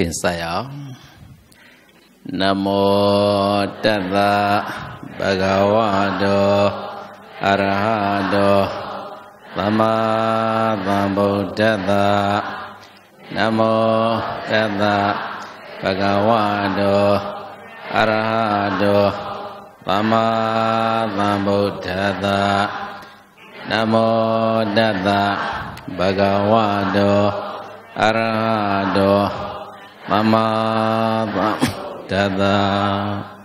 ကင်ဆက်ရအောင်နမောတတ္တဘဂဝတောအရဟတောသမ္မာသမ္ဗုဒ္ဓတ္တနမောတတ္တဘဂဝတောအရဟတောသမ္မာသမ္ဗုဒ္ဓတ္တနမောတတ္တဘဂဝတောအရဟတောသမ္မာသမ္ဗုဒ္ဓ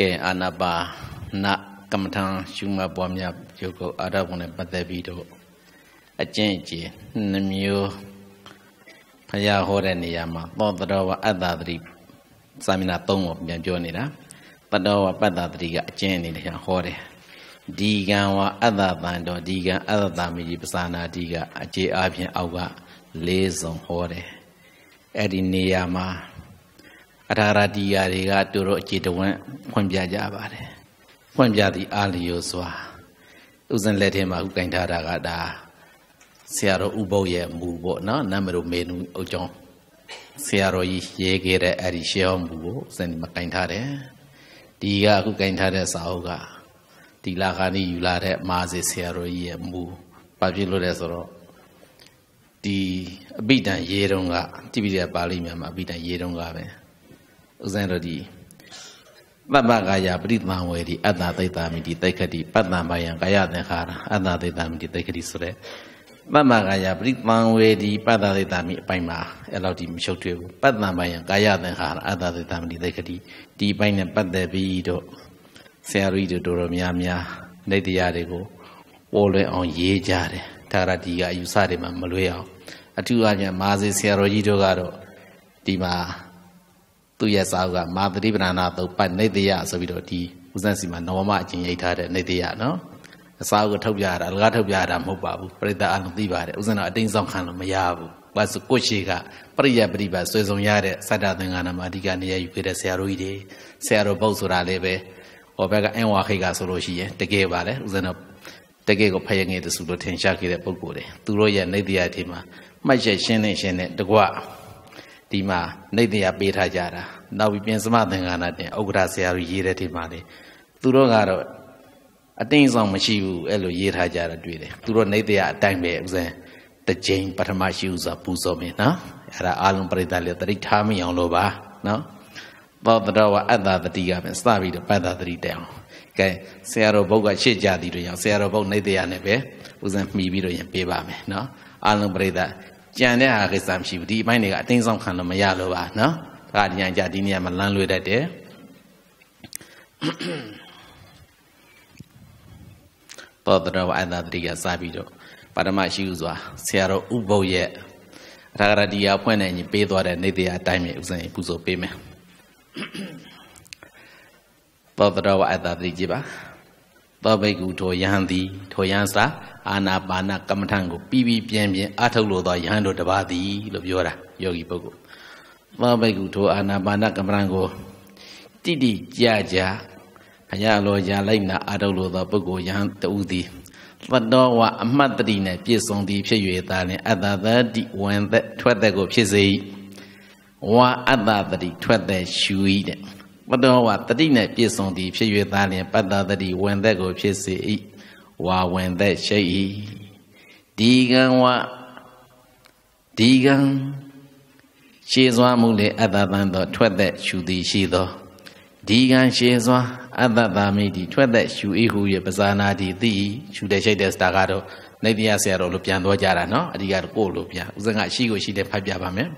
ကဲအာနာပါနကမ္မထံရှုမှတ်ပွားများယုတ်ကုအာရဘုံနဲ့ပတ်သက်ပြီးတော့အကျင့်ကျင့်နှမျိုးဖရာဟောတဲ့နေရာမှာသောတတော်ဝအတ္တသတိစာမဏ၃ကိုပြန်ပြောနေတာပတောဝပတ္တသတိကအကျင့်အနေနဲ့ဟောတယ်ဒီကံဝအတ္တတန်တော်ဒီကံအတ္တတမကြီးပစာနာဒီကအခြေအချင်းအောက်က၄စုံဟောတယ်အဲ့ဒီနေရာမှာအရာရာတီယာတွေကတို့တော့အခြေတဝန်းဖွင့်ပြကြပါတယ်ဖွင့်ပြသည့်အာလျောစွာဥစဉ်လက်ထဲမှာဥကင်ထားတာကဒါဆရာတော်ဥပုပ်ရဲ့မူပေါ့နော်နမတော်မေနုအုပ်ကြောင်းဆရာတော်ကြီးရေးခဲ့တဲ့အဲ့ဒီရှေးဟောမူကိုဥစဉ်ဒီမှာကင်ထားတယ်ဒီကအခုကင်ထားတဲ့စာအုပ်ကဒီလာခါနေယူလာတဲ့မာစေဆရာတော်ကြီးရဲ့မူဘာဖြစ်လို့လဲဆိုတော့ဒီအပိဋံရေးတုန်းကတိပိဋကပါဠိမြန်မာအပိဋံရေးတုန်းကပဲဥစဉ်တို့ဒီပပ္ပကာယပရိသမဝေဒီအတ္တသိတ္တာမိတိတိခတိပတ္တမယံကာယသင်္ခါရအတ္တသိတ္တာမိတိတိခတိဆိုတဲ့ပပ္ပကာယပရိသမဝေဒီပတ္တသိတ္တာမိအပိုင်းမှာအဲ့လောက်ဒီမရှုပ်ထွေးဘူးပတ္တမယံကာယသင်္ခါရအတ္တသိတ္တာမိတိတိခတိဒီအပိုင်းနဲ့ပတ်သက်ပြီးတော့ဆရာတို့တို့တော်တော်များများနေတရားတွေကိုပေါ်လွင်အောင်ရေးကြတယ်ဒါရတီကအယူဆတွေမှာမလွဲအောင်အထူးအားဖြင့်မာဇီဆရာတော်ကြီးတို့ကတော့ဒီမှာသူ့ရဲ့စာအုပ်ကမာသတိပဏာနာသုတ်ပတ်နေတယဆိုပြီးတော့ဒီဦးဇန်းစီမှာနဝမအကျင့်ရိပ်ထားတဲ့နေတယနော်အစာအုပ်ကထုတ်ပြရတာအလကားထုတ်ပြရတာမဟုတ်ပါဘူးပရိသတ်အလုံးသိပါတယ်ဦးဇန်းတော့အတိမ်ဆောင်ခံလို့မရဘူးဘာစကိုရှိကပရိယပရိပါဆွေဆောင်ရတဲ့စတ္တသင်္ကနာမှာအဓိကနေရာယူခဲ့တဲ့ဆရာတော်ကြီးတွေဆရာတော်ဘုတ်ဆိုတာလည်းပဲဟောဘက်ကအင်ဝါခိတ်ကဆိုလို့ရှိရင်တကယ်ပါလေဦးဇင်းတို့တကယ်ကိုဖယငယ်တစုလို့ထင်ရှားခဲ့တဲ့ပုံကိုယ်တွေသူတို့ရဲ့နေတရားတွေမှာမှတ်ချက်ရှင်းနေရှင်းနဲ့တကွဒီမှာနှိမ့်တရားပေးထားကြတာနောက်ပြီးပြင်စမသင်္ကနာတင်ဥက္ကရာဆရာတို့ရေးတဲ့ဒီမှာလေသူတို့ကတော့အတင်းဆောင်မရှိဘူးအဲ့လိုရေးထားကြတာတွေ့တယ်သူတို့နှိမ့်တရားအတိုင်းပဲဥစဉ်တကြိမ်ပထမရှိဥစွာပူဇော်မယ်နော်အဲ့ဒါအာလုံးပရိသတ်လေတတိထားမိအောင်လို့ပါနော်သောတတော်ဝအတ္တတတိကပဲစပြီးတော့ပတ္တတတိတဲအောင်ကဲဆရာတော်ဘုတ်ကရှေ့ကြသည်တို့ရောဆရာတော်ဘုတ်နှိမ့်တရားနဲ့ပဲဥစဉ်မှီပြီးတော့ရင်ပေးပါမယ်နော်အာလုံးပရိသတ်ကြံတဲ့ဟာကိစ္စမရှိဘူးဒီအပိုင်းတွေကအတင်းဆောင်ခံလို့မရလို့ပါနော်ဒါကညံကြဒီနေရာမှာလမ်းလွှဲတတ်တယ်ပေါ်တော်အသာတရိကစပြီးတော့ပါရမရှိဥစွာဆရာတော်ဥပုပ်ရဲ့အထာဂရတိယဖွင့်နေရင်ပေးသွားတဲ့နေတရားအတိုင်းပဲဥစဉ်ပူဇော်ပေးမယ်ပေါ်တော်အသာတရိကြပါသောဘိက္ခုထိုယဟန်သည်ထိုယဟန်စာ အာနာပါနကမ္မထံကိုပြီးပြီးပြင်းပြင်းအထုတ်လို့သောယဟန်တို့တပါးသည်လို့ပြောတာယောဂီပုဂ္ဂိုလ်သောဘိက္ခုထိုအာနာပါနကမ္မထံကိုတိတိကြကြဘုရားလိုရာလိုက်နာအထုတ်လို့သောပုဂ္ဂိုလ်ယဟန်တူသည်သတ္တဝါအမှတ်တတိနဲ့ပြည့်စုံသည် ဖြစ်၍သာလျှင်အတ္တသတိဝင်သက်ထွက်သက်ကိုဖြစ်စေ၏ဝါအတ္တတတိထွက်သက်ရှူ၏တဲ့မတော်ဝတတိနဲ့ပြည့်စုံသည်ဖြစ်၍သားလျင်ပတ္တတတိဝင်သက်ကိုဖြစ်စေ၏ဝါဝင်သက်ရှိ၏ဒီကံဝဒီကံရှည်စွာမှုလေအတ္တတန်သော ထွက်သက်ရှုသည်ရှိသောဒီကံရှည်စွာအတ္တတာမိတိထွက်သက် ရှု၏ဟု၍ပဇာနာတိသိရှုတဲ့ရှိတဲ့စတာကတော့နေတရားဆရာတော်လိုပြန်သွားကြတာနော်အဓိကတော့ကိုယ်လိုပြန်ဥစဉ်ကရှိကိုရှိတဲ့ဖတ်ပြပါမယ်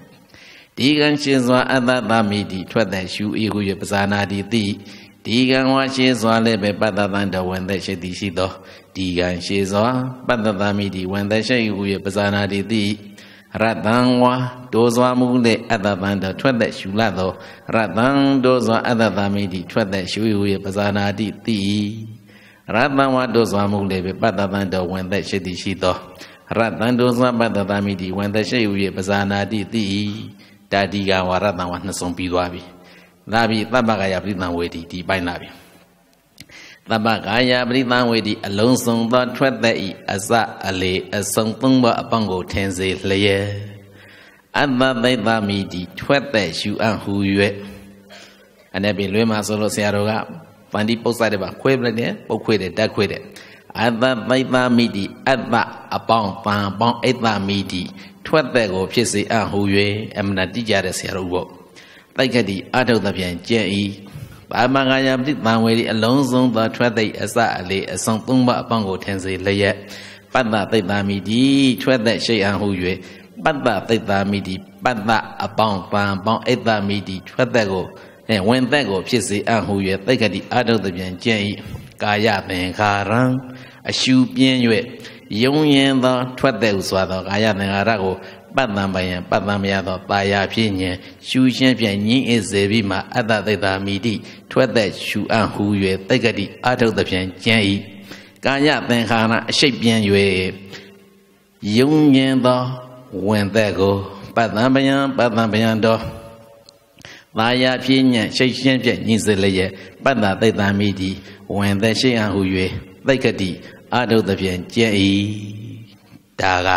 ဒီကံရှင်စွာအတ္တသမိတိထွက်တဲ့ရှူအေကိုရပဇာနာတိတိဒီကံဝါရှင်စွာလည်းပဲပတ္တသံတဝင်သက်ရှိတိရှိသောဒီကံရှင်စွာပတ္တသမိတိဝင်သက်ရှိကိုရပဇာနာတိတိရတံဝါဒိုစွာမူလေအတ္တပန္တထွက်သက်ရှူလာသောရတံဒိုစွာအတ္တသမိတိထွက်သက်ရှူ၏ပဇာနာတိတိရတံဝါဒိုစွာမူလေပတ္တပန္တဝင်သက်ရှိတိရှိသောရတံဒိုစွာပတ္တသမိတိဝင်သက်ရှိ၏ပဇာနာတိတိတာဒီကဝါရတံဝါနှစ်စုံပြီးသွားပြီဒါပြီးသဗ္ဗကာယပရိသံဝေဒီဒီပိုင်းလာပြီသဗ္ဗကာယပရိသံဝေဒီအလုံးစုံသော ထွက်သက်ဤအစအလေအစုံသုံးပါအပေါင်းကိုထင်စေလျေအတ္တသိတမိတိထွက်သက်ရှူအံ့ဟူ၍အနေပင်လွဲမှာဆိုလို့ဆရာတော်ကပန္တိပု္ပ္ပတဲ့ပါခွဲပြတယ်ပုတ်ခွဲတယ်တက်ခွဲတယ်အတ္တသိတမိတိအတ္တအပေါင်းပံအပေါင်းအိတ္တမိတိထွက်တဲ့ကိုဖြစ်စေအဟူ၍အမနာတိကြတဲ့ဆရာတို့ပေါ့တိုက်ခတ်ဒီအထုတ်သဖြင့်ကြဲ့ဤပါမဂါယပတိတံဝေဒီအလုံးစုံသောထွက်သိအစအလေအစုံသုံးပါအပေါင်းကိုထင်စေလျက်ပတ္တသိတာမိဒီထွက်သက်ရှိအဟူ၍ပတ္တသိတာမိဒီပတ္တအပေါင်းပံပေါင်းအိတ္တမိဒီထွက်သက်ကိုအဲဝင်သက်ကို ဖြစ်စေအဟူ၍တိုက်ခတ်ဒီအထုတ်သဖြင့်ကြဲ့ဤကာယသင်္ခါရံအရှုပြင်း၍ယုံရင်သောထွက်တဲ့ဥစွာသောကာယသင်္ဟာရကိုပတ္တံပယံပတ္တံမယသောတာယာဖြစ်ညင်ရှူရှင်းဖြင့်ညင်းအစ်စေပြီးမှအတ္တသိတာမိတိထွက်တဲ့ရှူအံ့ဟူ၍တိတ်ကတိအာထုတ်သဖြင့်ကျင်း၏ကာယသင်္ခါရအရှိတ်ပြန်၍ယုံညင်သော ဝင်သက်ကိုပတ္တံပယံပတ္တံပယံတော်သာယာပြည့်ညံ့ရှိတ်ရှင်းပြည့်ညင်စေလျက်ပတ္တသိတာမိတိဝင်သက်ရှိအံ့ဟူ၍တိတ်ကတိအထုသဖြင့်ကြက်ဤဒါက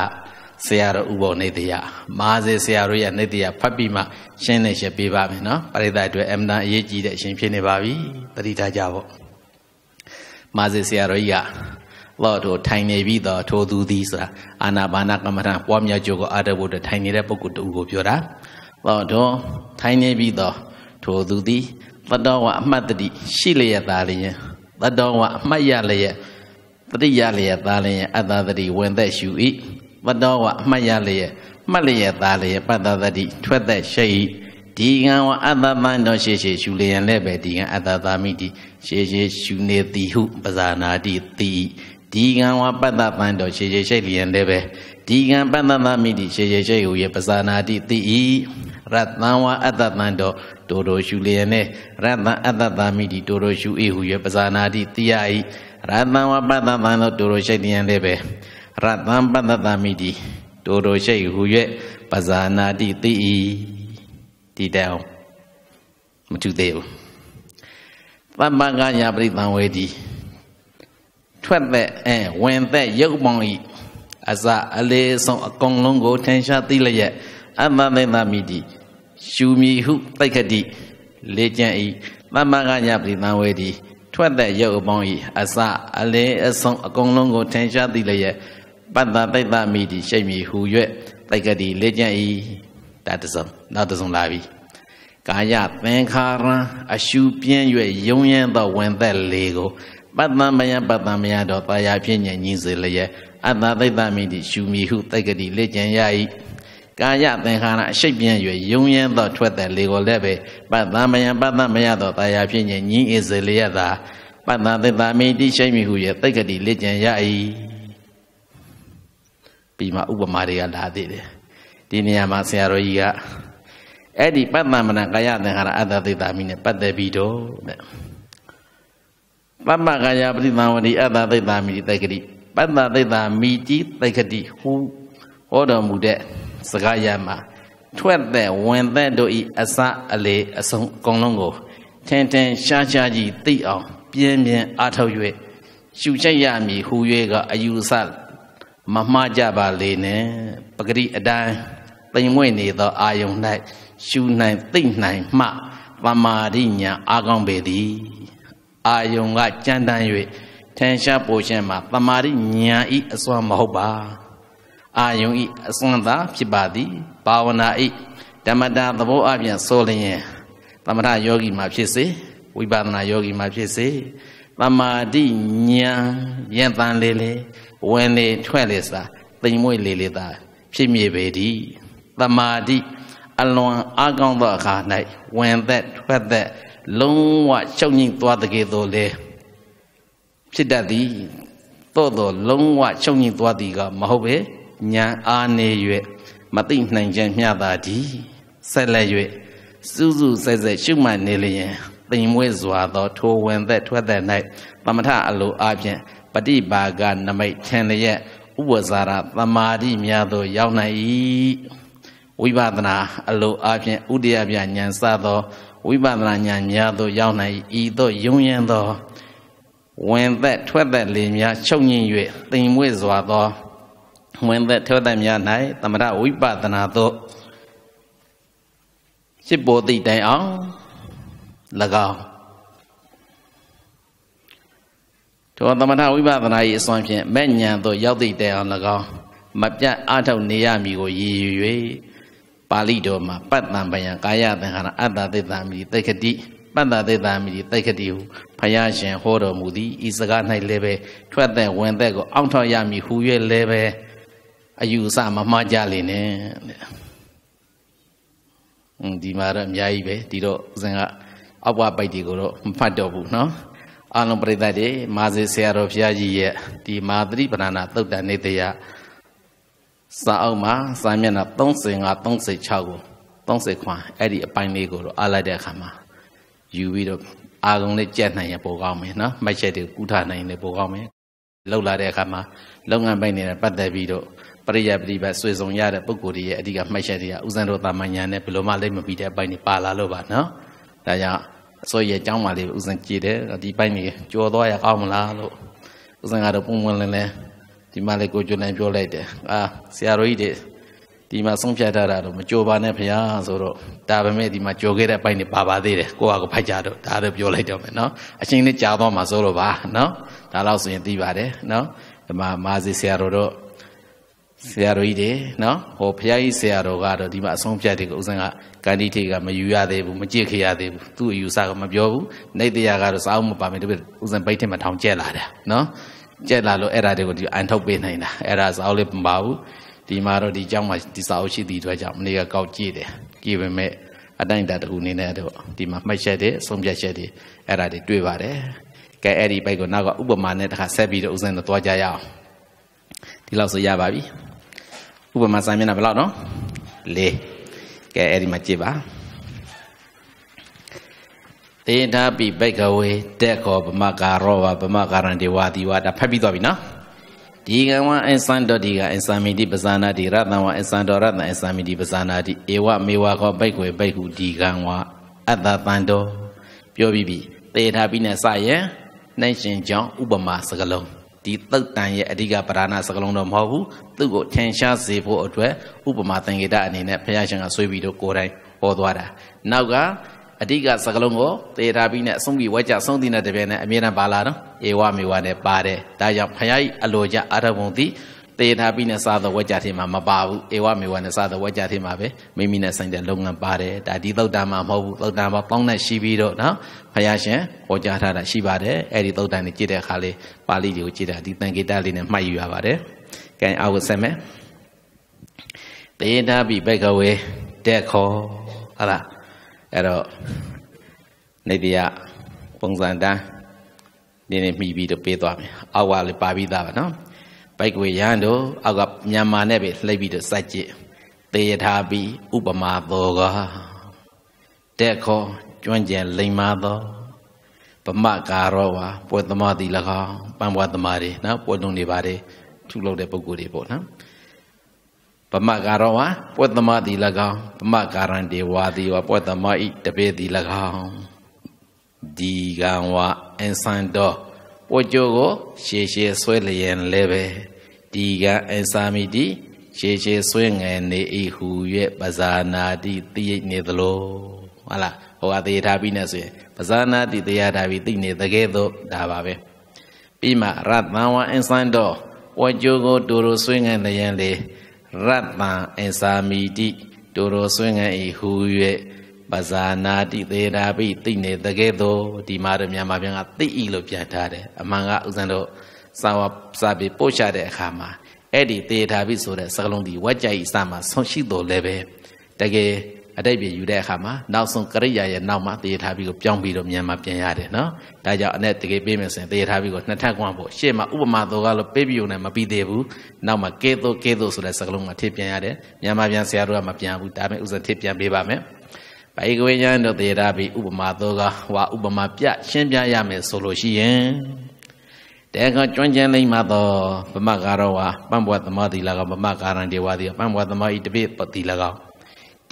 ဆရာတော်ဥပုံနေတရားမာစေဆရာတို့ရဲ့နေတရားဖတ်ပြီးမှရှင်းနေရှင်းပေးပါမယ်နော်ပရိသတ်အတွက်အမှန်တန်အရေးကြီးတဲ့အရှင်ဖြစ်နေပါပြီတတိထားကြပါ့မာစေဆရာတော်ကြီးကတော့တို့ထိုင်နေပြီးတော့ထိုသူသည်ဆိုတာအာနာပါနာကမ္မထာပွားများကြိုးကိုအားထုတ်ဖို့ထိုင်နေတဲ့ပုဂ္ဂိုလ်တူကိုပြောတာတော့တို့ထိုင်နေပြီးတော့ထိုသူသည်တတော်ဝအမှတ်တတိရှိလျက်သားလျင်တတော်ဝအမှတ်ရလျက်တတိယလျက်သားလျက်အတ္တတတိဝင်သက်ရှုဤပတောဝအမှတ်ရလျက်မှတ်လျက်သားလျက်ပတ္တတတိထွက်သက်ရှိဤဒီကံဝအတ္တပန်တော်ရှေရှေရှုလျင်လည်းပဲဒီကံအတ္တသာမိတိရှေရှေရှုနေတိဟုပဇာနာတိတိဒီကံဝပတ္တပန်တော်ရှေရှေရှိလျင်လည်းပဲဒီကံပတ္တသာမိတိရှေရှေရှိဟုရဲ့ပဇာနာတိတိဤရတ္တံဝအတ္တပန်တော်တိုတိုရှုလျင်လည်းရတ္တံအတ္တသာမိတိတိုတိုရှုဤဟုရဲ့ပဇာနာတိတိယဤရတံဝပတ္တသံသောတူတော်ရှိတ်တယံလည်းပဲရတံပတ္တသမိတိတူတော်ရှိတ်ဟူ၍ပဇာနာတိတိဤဒီတောင်မထူသေးဘူးသမ္မကညာပရိသံဝေတိထွက်သက်အဲဝင်သက်ရုပ်ပေါင်းဤအစအလေးဆုံးအကုန်လုံးကိုထင်ရှားသိလျက်အမမေမမိတိရှူမီဟုတိုက်ခတိလေကျံဤသမ္မကညာပရိသံဝေတိထွက်တဲ့ရုပ်အပေါင်းဤအစအလင်းအဆုံးအကုန်လုံးကိုထင်ရှားသိလျက်ပတ္တတိတ်တမိတိရှိမိဟူ၍တိတ်ကတိလေ့ကျင့်ဤတတစုံနောက်တစုံလာပြီကာယသင်္ခါရံအရှုပြင်း၍ယုံရင်းသောဝင်သက်လေကိုပတ္တမယပတ္တမယတော်တာယာဖြင့်ညင်ကြီးစေလျက်အတ္တတိတ်တမိတိရှုမိဟုတိတ်ကတိလေ့ကျင့်ရ၏ကာယသင်္ခါရအရှိတ်ပြန်၍ယုံရမ်းသောထွက်တဲ့လေကိုလည်းပဲပတ္တမယံပတ္တမယသောတာယာဖြစ်ခြင်းညင်းအေစေလျက်သာပတ္တသစ္စာမိတိရှိမိဟုရဲ့သိက္ခတိလက်ကျင်ရ၏ပြီးမှဥပမာတွေကလာသေးတယ်ဒီနေရာမှာဆရာတော်ကြီးကအဲ့ဒီပတ္တမနကာယသင်္ခါရအတ္တသစ္စာမိနဲ့ပတ်သက်ပြီးတော့တဲ့ပမ္မကာယပရိသံဝတိအတ္တသစ္စာမိတိသိက္ခတိပတ္တသစ္စာမိတိသိက္ခတိဟုဟောတော်မူတဲ့စကားရမှာထွက်သက်ဝင်သက်တို့ဤအစအလေအဆုံးအကုန်လုံးကိုထင်ထင်ရှားရှားကြီးသိအောင်ပြင်းပြင်းအားထုတ်၍ရှုချက်ရမည်ဟူ၍ကအယူဆမမှားကြပါလေနဲ့ပဂရိအတိုင်းပိန်ဝဲ့နေသော အာယုန်၌ရှုနိုင်သိနိုင်မှ ပမာရိညာအာကောင်းပေသည်အာယုန်ကကြံတန်း၍ထင်ရှားပိုခြင်းမှာပမာရိညာဤအစွမ်းမဟုတ်ပါအာယုံဤအစွမ်းသာဖြစ်ပါသည်ဘာဝနာဤဓမ္မတာသဘောအပြင်ဆိုလျင်သမထယောဂီမှာဖြစ်စေဝိပဿနာယောဂီမှာဖြစ်စေတမာတိဉာဏ်ရင်တန်လေလေဝင်လေထွက်လေစာတိမ်မွေ့လေလေသာဖြစ်မြေပေသည်တမာတိအလွန်အကောင်းသောအခါ၌ဝင်သက်ထွက်သက်လုံးဝချုပ်ငိမ့်သွားတကယ်သောလေဖြစ်တတ်သည်သို့သောလုံးဝချုပ်ငိမ့်သွားသည်ကမဟုတ်ပေညာအားနေ၍မသိနိုင်ခြင်းမျှသာသည်ဆက်လက်၍စူးစူးဆဲဆဲရှုမှတ်နေလျင်တိမ်မွေ့စွာသော ထိုဝင်သက်ထွက်သက်၌ပမထအလိုအဖြင့်ပฏิပါကနမိတ်ထင်လျက်ဥပဇာရသမာဓိများသို့ရောက်နိုင်၏ဝိပဿနာအလိုအဖြင့်ဥဒယပြဉာဏ်စသောဝိပဿနာဉာဏ်များသို့ရောက်နိုင်၏ဤသို့ယုံရင်သောဝင်သက်ထွက်သက်လေများချုပ်ငြိမ်၍တိမ်မွေ့စွာသောဝင်သက်ထောသက်များ၌သမထဝိပဿနာတို့ရှစ်ပေါ်တိတိုင်အောင်၎င်းသောသမထဝိပဿနာ၏အစွမ်းဖြင့်မဲ့ညံသို့ရောက်သည့်တိုင်အောင်၎င်းမပြတ်အထောက်နေရမည်ကိုရည်ရွယ်ပါဠိတော်မှာပတ္တံပယံကာယသင်္ခါရအတ္တသစ္စာမိတိခတိပတ္တသစ္စာမိတိခတိဟုဖယားရှင်ဟောတော်မူသည်ဤစကား၌လည်းပဲထွက်သက်ဝင်သက်ကိုအောင့်ထောက်ရမည်ဟူ၍လည်းပဲအယူအဆမမှားကြလေနဲ့ဒီမှာတော့အများကြီးပဲဒီတော့ဦးဇင်ကအောက်ဝပိုက်တွေကိုတော့မဖတ်တော့ဘူးเนาะအာလုံးပရိသတ်တွေမာဇေဆရာတော်ဘုရားကြီးရဲ့ဒီမာသတိပဏာနာသုတ်တန်နေတရာစာအုပ်မှာစာမျက်နှာ35 36ကို30ခွန်အဲ့ဒီအပိုင်းလေးကိုတော့အားလိုက်တဲ့အခါမှာယူပြီးတော့အာကုန်လေးကြက်နိုင်ရပိုကောင်းမယ်နော်မှတ်ချက်တွေကုထနိုင်တယ်ပိုကောင်းမယ်လှုပ်လာတဲ့အခါမှာလုပ်ငန်းပိုင်းတွေနဲ့ပတ်သက်ပြီးတော့ပရိယပရိပတ်ဆွေဆောင်ရတဲ့ပုံကိုယ်ရဲ့အဓိကမှတ်ချက်တွေကဥဇံတို့တာမညာနဲ့ဘယ်လိုမှလိမ့်မပြီးတဲ့အပိုင်းတွေပါလာလို့ပါနော်ဒါကြောင့်အစိုးရအကြောင်းပါလေးဥဇံကြည်တယ်ဒီပိုင်းတွေကြော်သွားရအောင်မလားလို့ဥဇံကတော့ပုံမှန်လင်းလင်းဒီမှာလေကိုကျွလန်ပြောလိုက်တယ်အာဆရာတော်ကြီးတွေဒီမှာဆုံးဖြတ်ထားတာတော့မကြိုပါနဲ့ဖရာဆိုတော့ဒါပေမဲ့ဒီမှာကြော်ခဲ့တဲ့အပိုင်းတွေပါပါသေးတယ်ကိုကကိုဖိုက်ကြတော့ဒါတော့ပြောလိုက်တော့မယ်နော်အချိန်လေးကြာတော့မှဆိုတော့ပါနော်ဒါတော့ဆိုရင်သိပါတယ်နော်ဒီမှာမာစီဆရာတော်တို့ဆရာတော်ကြီးတွေနော်ဟိုဘုရားကြီးဆရာတော်ကတော့ဒီမှာအဆုံးဖြတ်တွေကိုဥစဉ်ကကန္တိထေကမယူရသေးဘူးမကြည့်ခရသေးဘူးသူ့အယူဆကမပြောဘူးနေတရားကတော့စာအုပ်မပါမင်းတို့ဥစဉ်ပိတ်ထင်မှာထောင်ကျက်လာတယ်နော်ကျက်လာလို့အဲ့ဒါတွေကိုဒီအန်ထုတ်ပေးနိုင်တာအဲ့ဒါစာအုပ်လေးမပါဘူးဒီမှာတော့ဒီเจ้าမှာဒီစာအုပ်ရှိသည့်အတွက်ကြောင့်မနေ့ကကောက်ကြည့်တယ်ကြည့်ပေမဲ့အတိုင်းတတခုအနေနဲ့တော့ဒီမှာမှတ်ချက်တွေအဆုံးဖြတ်ချက်တွေအဲ့ဒါတွေတွေ့ပါတယ်ကဲအဲ့ဒီဘိုက်ကိုနောက်ကဥပမာနဲ့တစ်ခါဆက်ပြီးတော့ဥစဉ်တော့သွားကြရအောင်ဒီလောက်ဆိုရပါပြီဥပမာစာမျက်နှာဘယ်လောက်နော်၄ကဲအဲ့ဒီမှာကြည့်ပါတေထာပိဘိကဝေတက်ခောဗမကာရောဝဗမကာရံဒေဝတိဝါဒါဖတ်ပြီးသွားပြီနော်ဒီကံဝအစ္ဆန္တောဒီကအစ္ဆာမိတိပဇာနာတိရတံဝအစ္ဆန္တောရတံအစ္ဆာမိတိပဇာနာတိဧဝမေဝခောဘိကွေဘိကုဒီကံဝအတ္တတန်တောပြောပြီးပြီတေထာပိနဲ့စရင်နှိုင်းရှင်ကြောင့်ဥပမာစကလုံးဒီသုတ်တန်ရဲ့အဓိကပဓာဏစကလုံးတော့မဟုတ်ဘူးသူ့ကိုထင်ရှားစေဖို့အတွက်ဥပမာသင်္ကေတအနေနဲ့ဘုရားရှင်ကဆွေးပြီးတော့ကိုယ်တိုင်ဟောသွားတာနောက်ကအဓိကစကလုံးကိုသေတာပြီးနဲ့အဆုံးပြီးဝါကြဆုံးသီးနဲ့တပြိုင်နက်အမြဲတမ်းပါလာတော့ဧဝမေဝနဲ့ပါတယ်ဒါကြောင့်ဘုရားကြီးအလိုကြအာရဘုံသည်တေထာပိနဲ့စာသောဝကြထဲမှာမပါဘူးဧဝမေဝနဲ့စာသောဝကြထဲမှာပဲမိမိနဲ့ဆိုင်တဲ့လုပ်ငန်းပါတယ်ဒါဒီသုတ်တာမှာမဟုတ်ဘူးသုတ်တာမှာပေါင်းနဲ့ရှိပြီးတော့နော်ဖယားရှင်ဟောကြားထားတာရှိပါတယ်အဲ့ဒီသုတ်တန်ကိုကြည့်တဲ့အခါလေးပါဠိတွေကိုကြည့်တာဒီတန်ဂေတလေးနဲ့မှတ်ယူရပါတယ်ကဲအာဝဆက်မယ်တေထာပိဘဂဝေတက်ခောဟုတ်လားအဲ့တော့နေတရပုံစံတန်းဒီနေ့မိပြီးတော့ပေးသွားမယ်အောက်ဝလည်းပါပြီးသားပါနော်ဘိုက်ကွေရန်တို့အောက်ကမြန်မာနဲ့ပဲလှိပ်ပြီးတော့စိုက်ကြည့်တေယထာပိဥပမာသောကတဲ့ခေါ်ကျွမ်းကျင်လိမ္မာသောပမကာရောဝါပွဲသမားတိ၎င်းပံပွားသမားတွေနော်ပွဲလုံးတွေပါတယ်ထုလုပ်တဲ့ပုံကိုယ်တွေပေါ့နော်ပမကာရောဝါပွဲသမားတိ၎င်းပမကာရန်တေဝါတိဝါပွဲသမားဤတပေတိ၎င်းဒီကံဝါအန်ဆန်တော်ပွဲကြိုးကို ရှေရှေဆွဲလျင်လည်းပဲတီကအင်စာမိတိရှေရှေဆွေးငယ်နေဤဟူ၍ပဇာနာတိသိရနေသလိုဟုတ်လားဟောအသေးထားပြီးနဲ့ဆိုရင်ပဇာနာတိတရားထားပြီးသိနေတကယ်တော့ဒါပါပဲပြီးမှရတ္တဝံအင်စံတော်ဝကြိုးကိုတူတူဆွေးငယ်လျင်လေရတ္တံအင်စာမိတိတူတူဆွေးငယ်ဤဟူ၍ပဇာနာတိသေတာပိသိနေတကယ်တော့ဒီမှာတော့မြန်မာပြန်ကသိဤလို့ပြန်ထားတယ်အမှန်ကဥစဉ်တော့စာဝစာပေပို့ချတဲ့အခါမှာအဲ့ဒီတေထာပိဆိုတဲ့စကလုံးဒီဝကြိုက်စာမှာဆုံးရှိတော်လည်းပဲတကယ်အတိတ်ပြည်ယူတဲ့အခါမှာနောက်ဆုံးကရိယာရဲ့နောက်မှာတေထာပိကိုပြောင်းပြီးတော့မြန်မာပြန်ရတယ်နော်ဒါကြောင့်အဲ့တကယ်ပြေးမယ်ဆိုရင်တေထာပိကိုနှစ်ထပ်ကွမ်းဖို့ရှေ့မှာဥပမာတော်ကလို့ပြေးပြီးုံနဲ့မပြီးသေးဘူးနောက်မှာကေသောကေသောဆိုတဲ့စကလုံးကထည့်ပြန်ရတယ်မြန်မာပြန်ဆရာတို့ကမပြန်ဘူးဒါပေမဲ့ဥစ္စာထည့်ပြန်ပေးပါမယ်ပိုင်ကဝိညာဉ်တို့တေရာပိဥပမာသောကဝါဥပမာပြရှင်းပြရမယ်ဆိုလို့ရှိရင်တဲကကျွမ်းကျင်လိမ့်မှာတော့ဗမကာရောဝါပန့်ဘဝသမာတိလကဗမကာရံဒေဝတိပန့်ဘဝသမာဤတပိပတိလက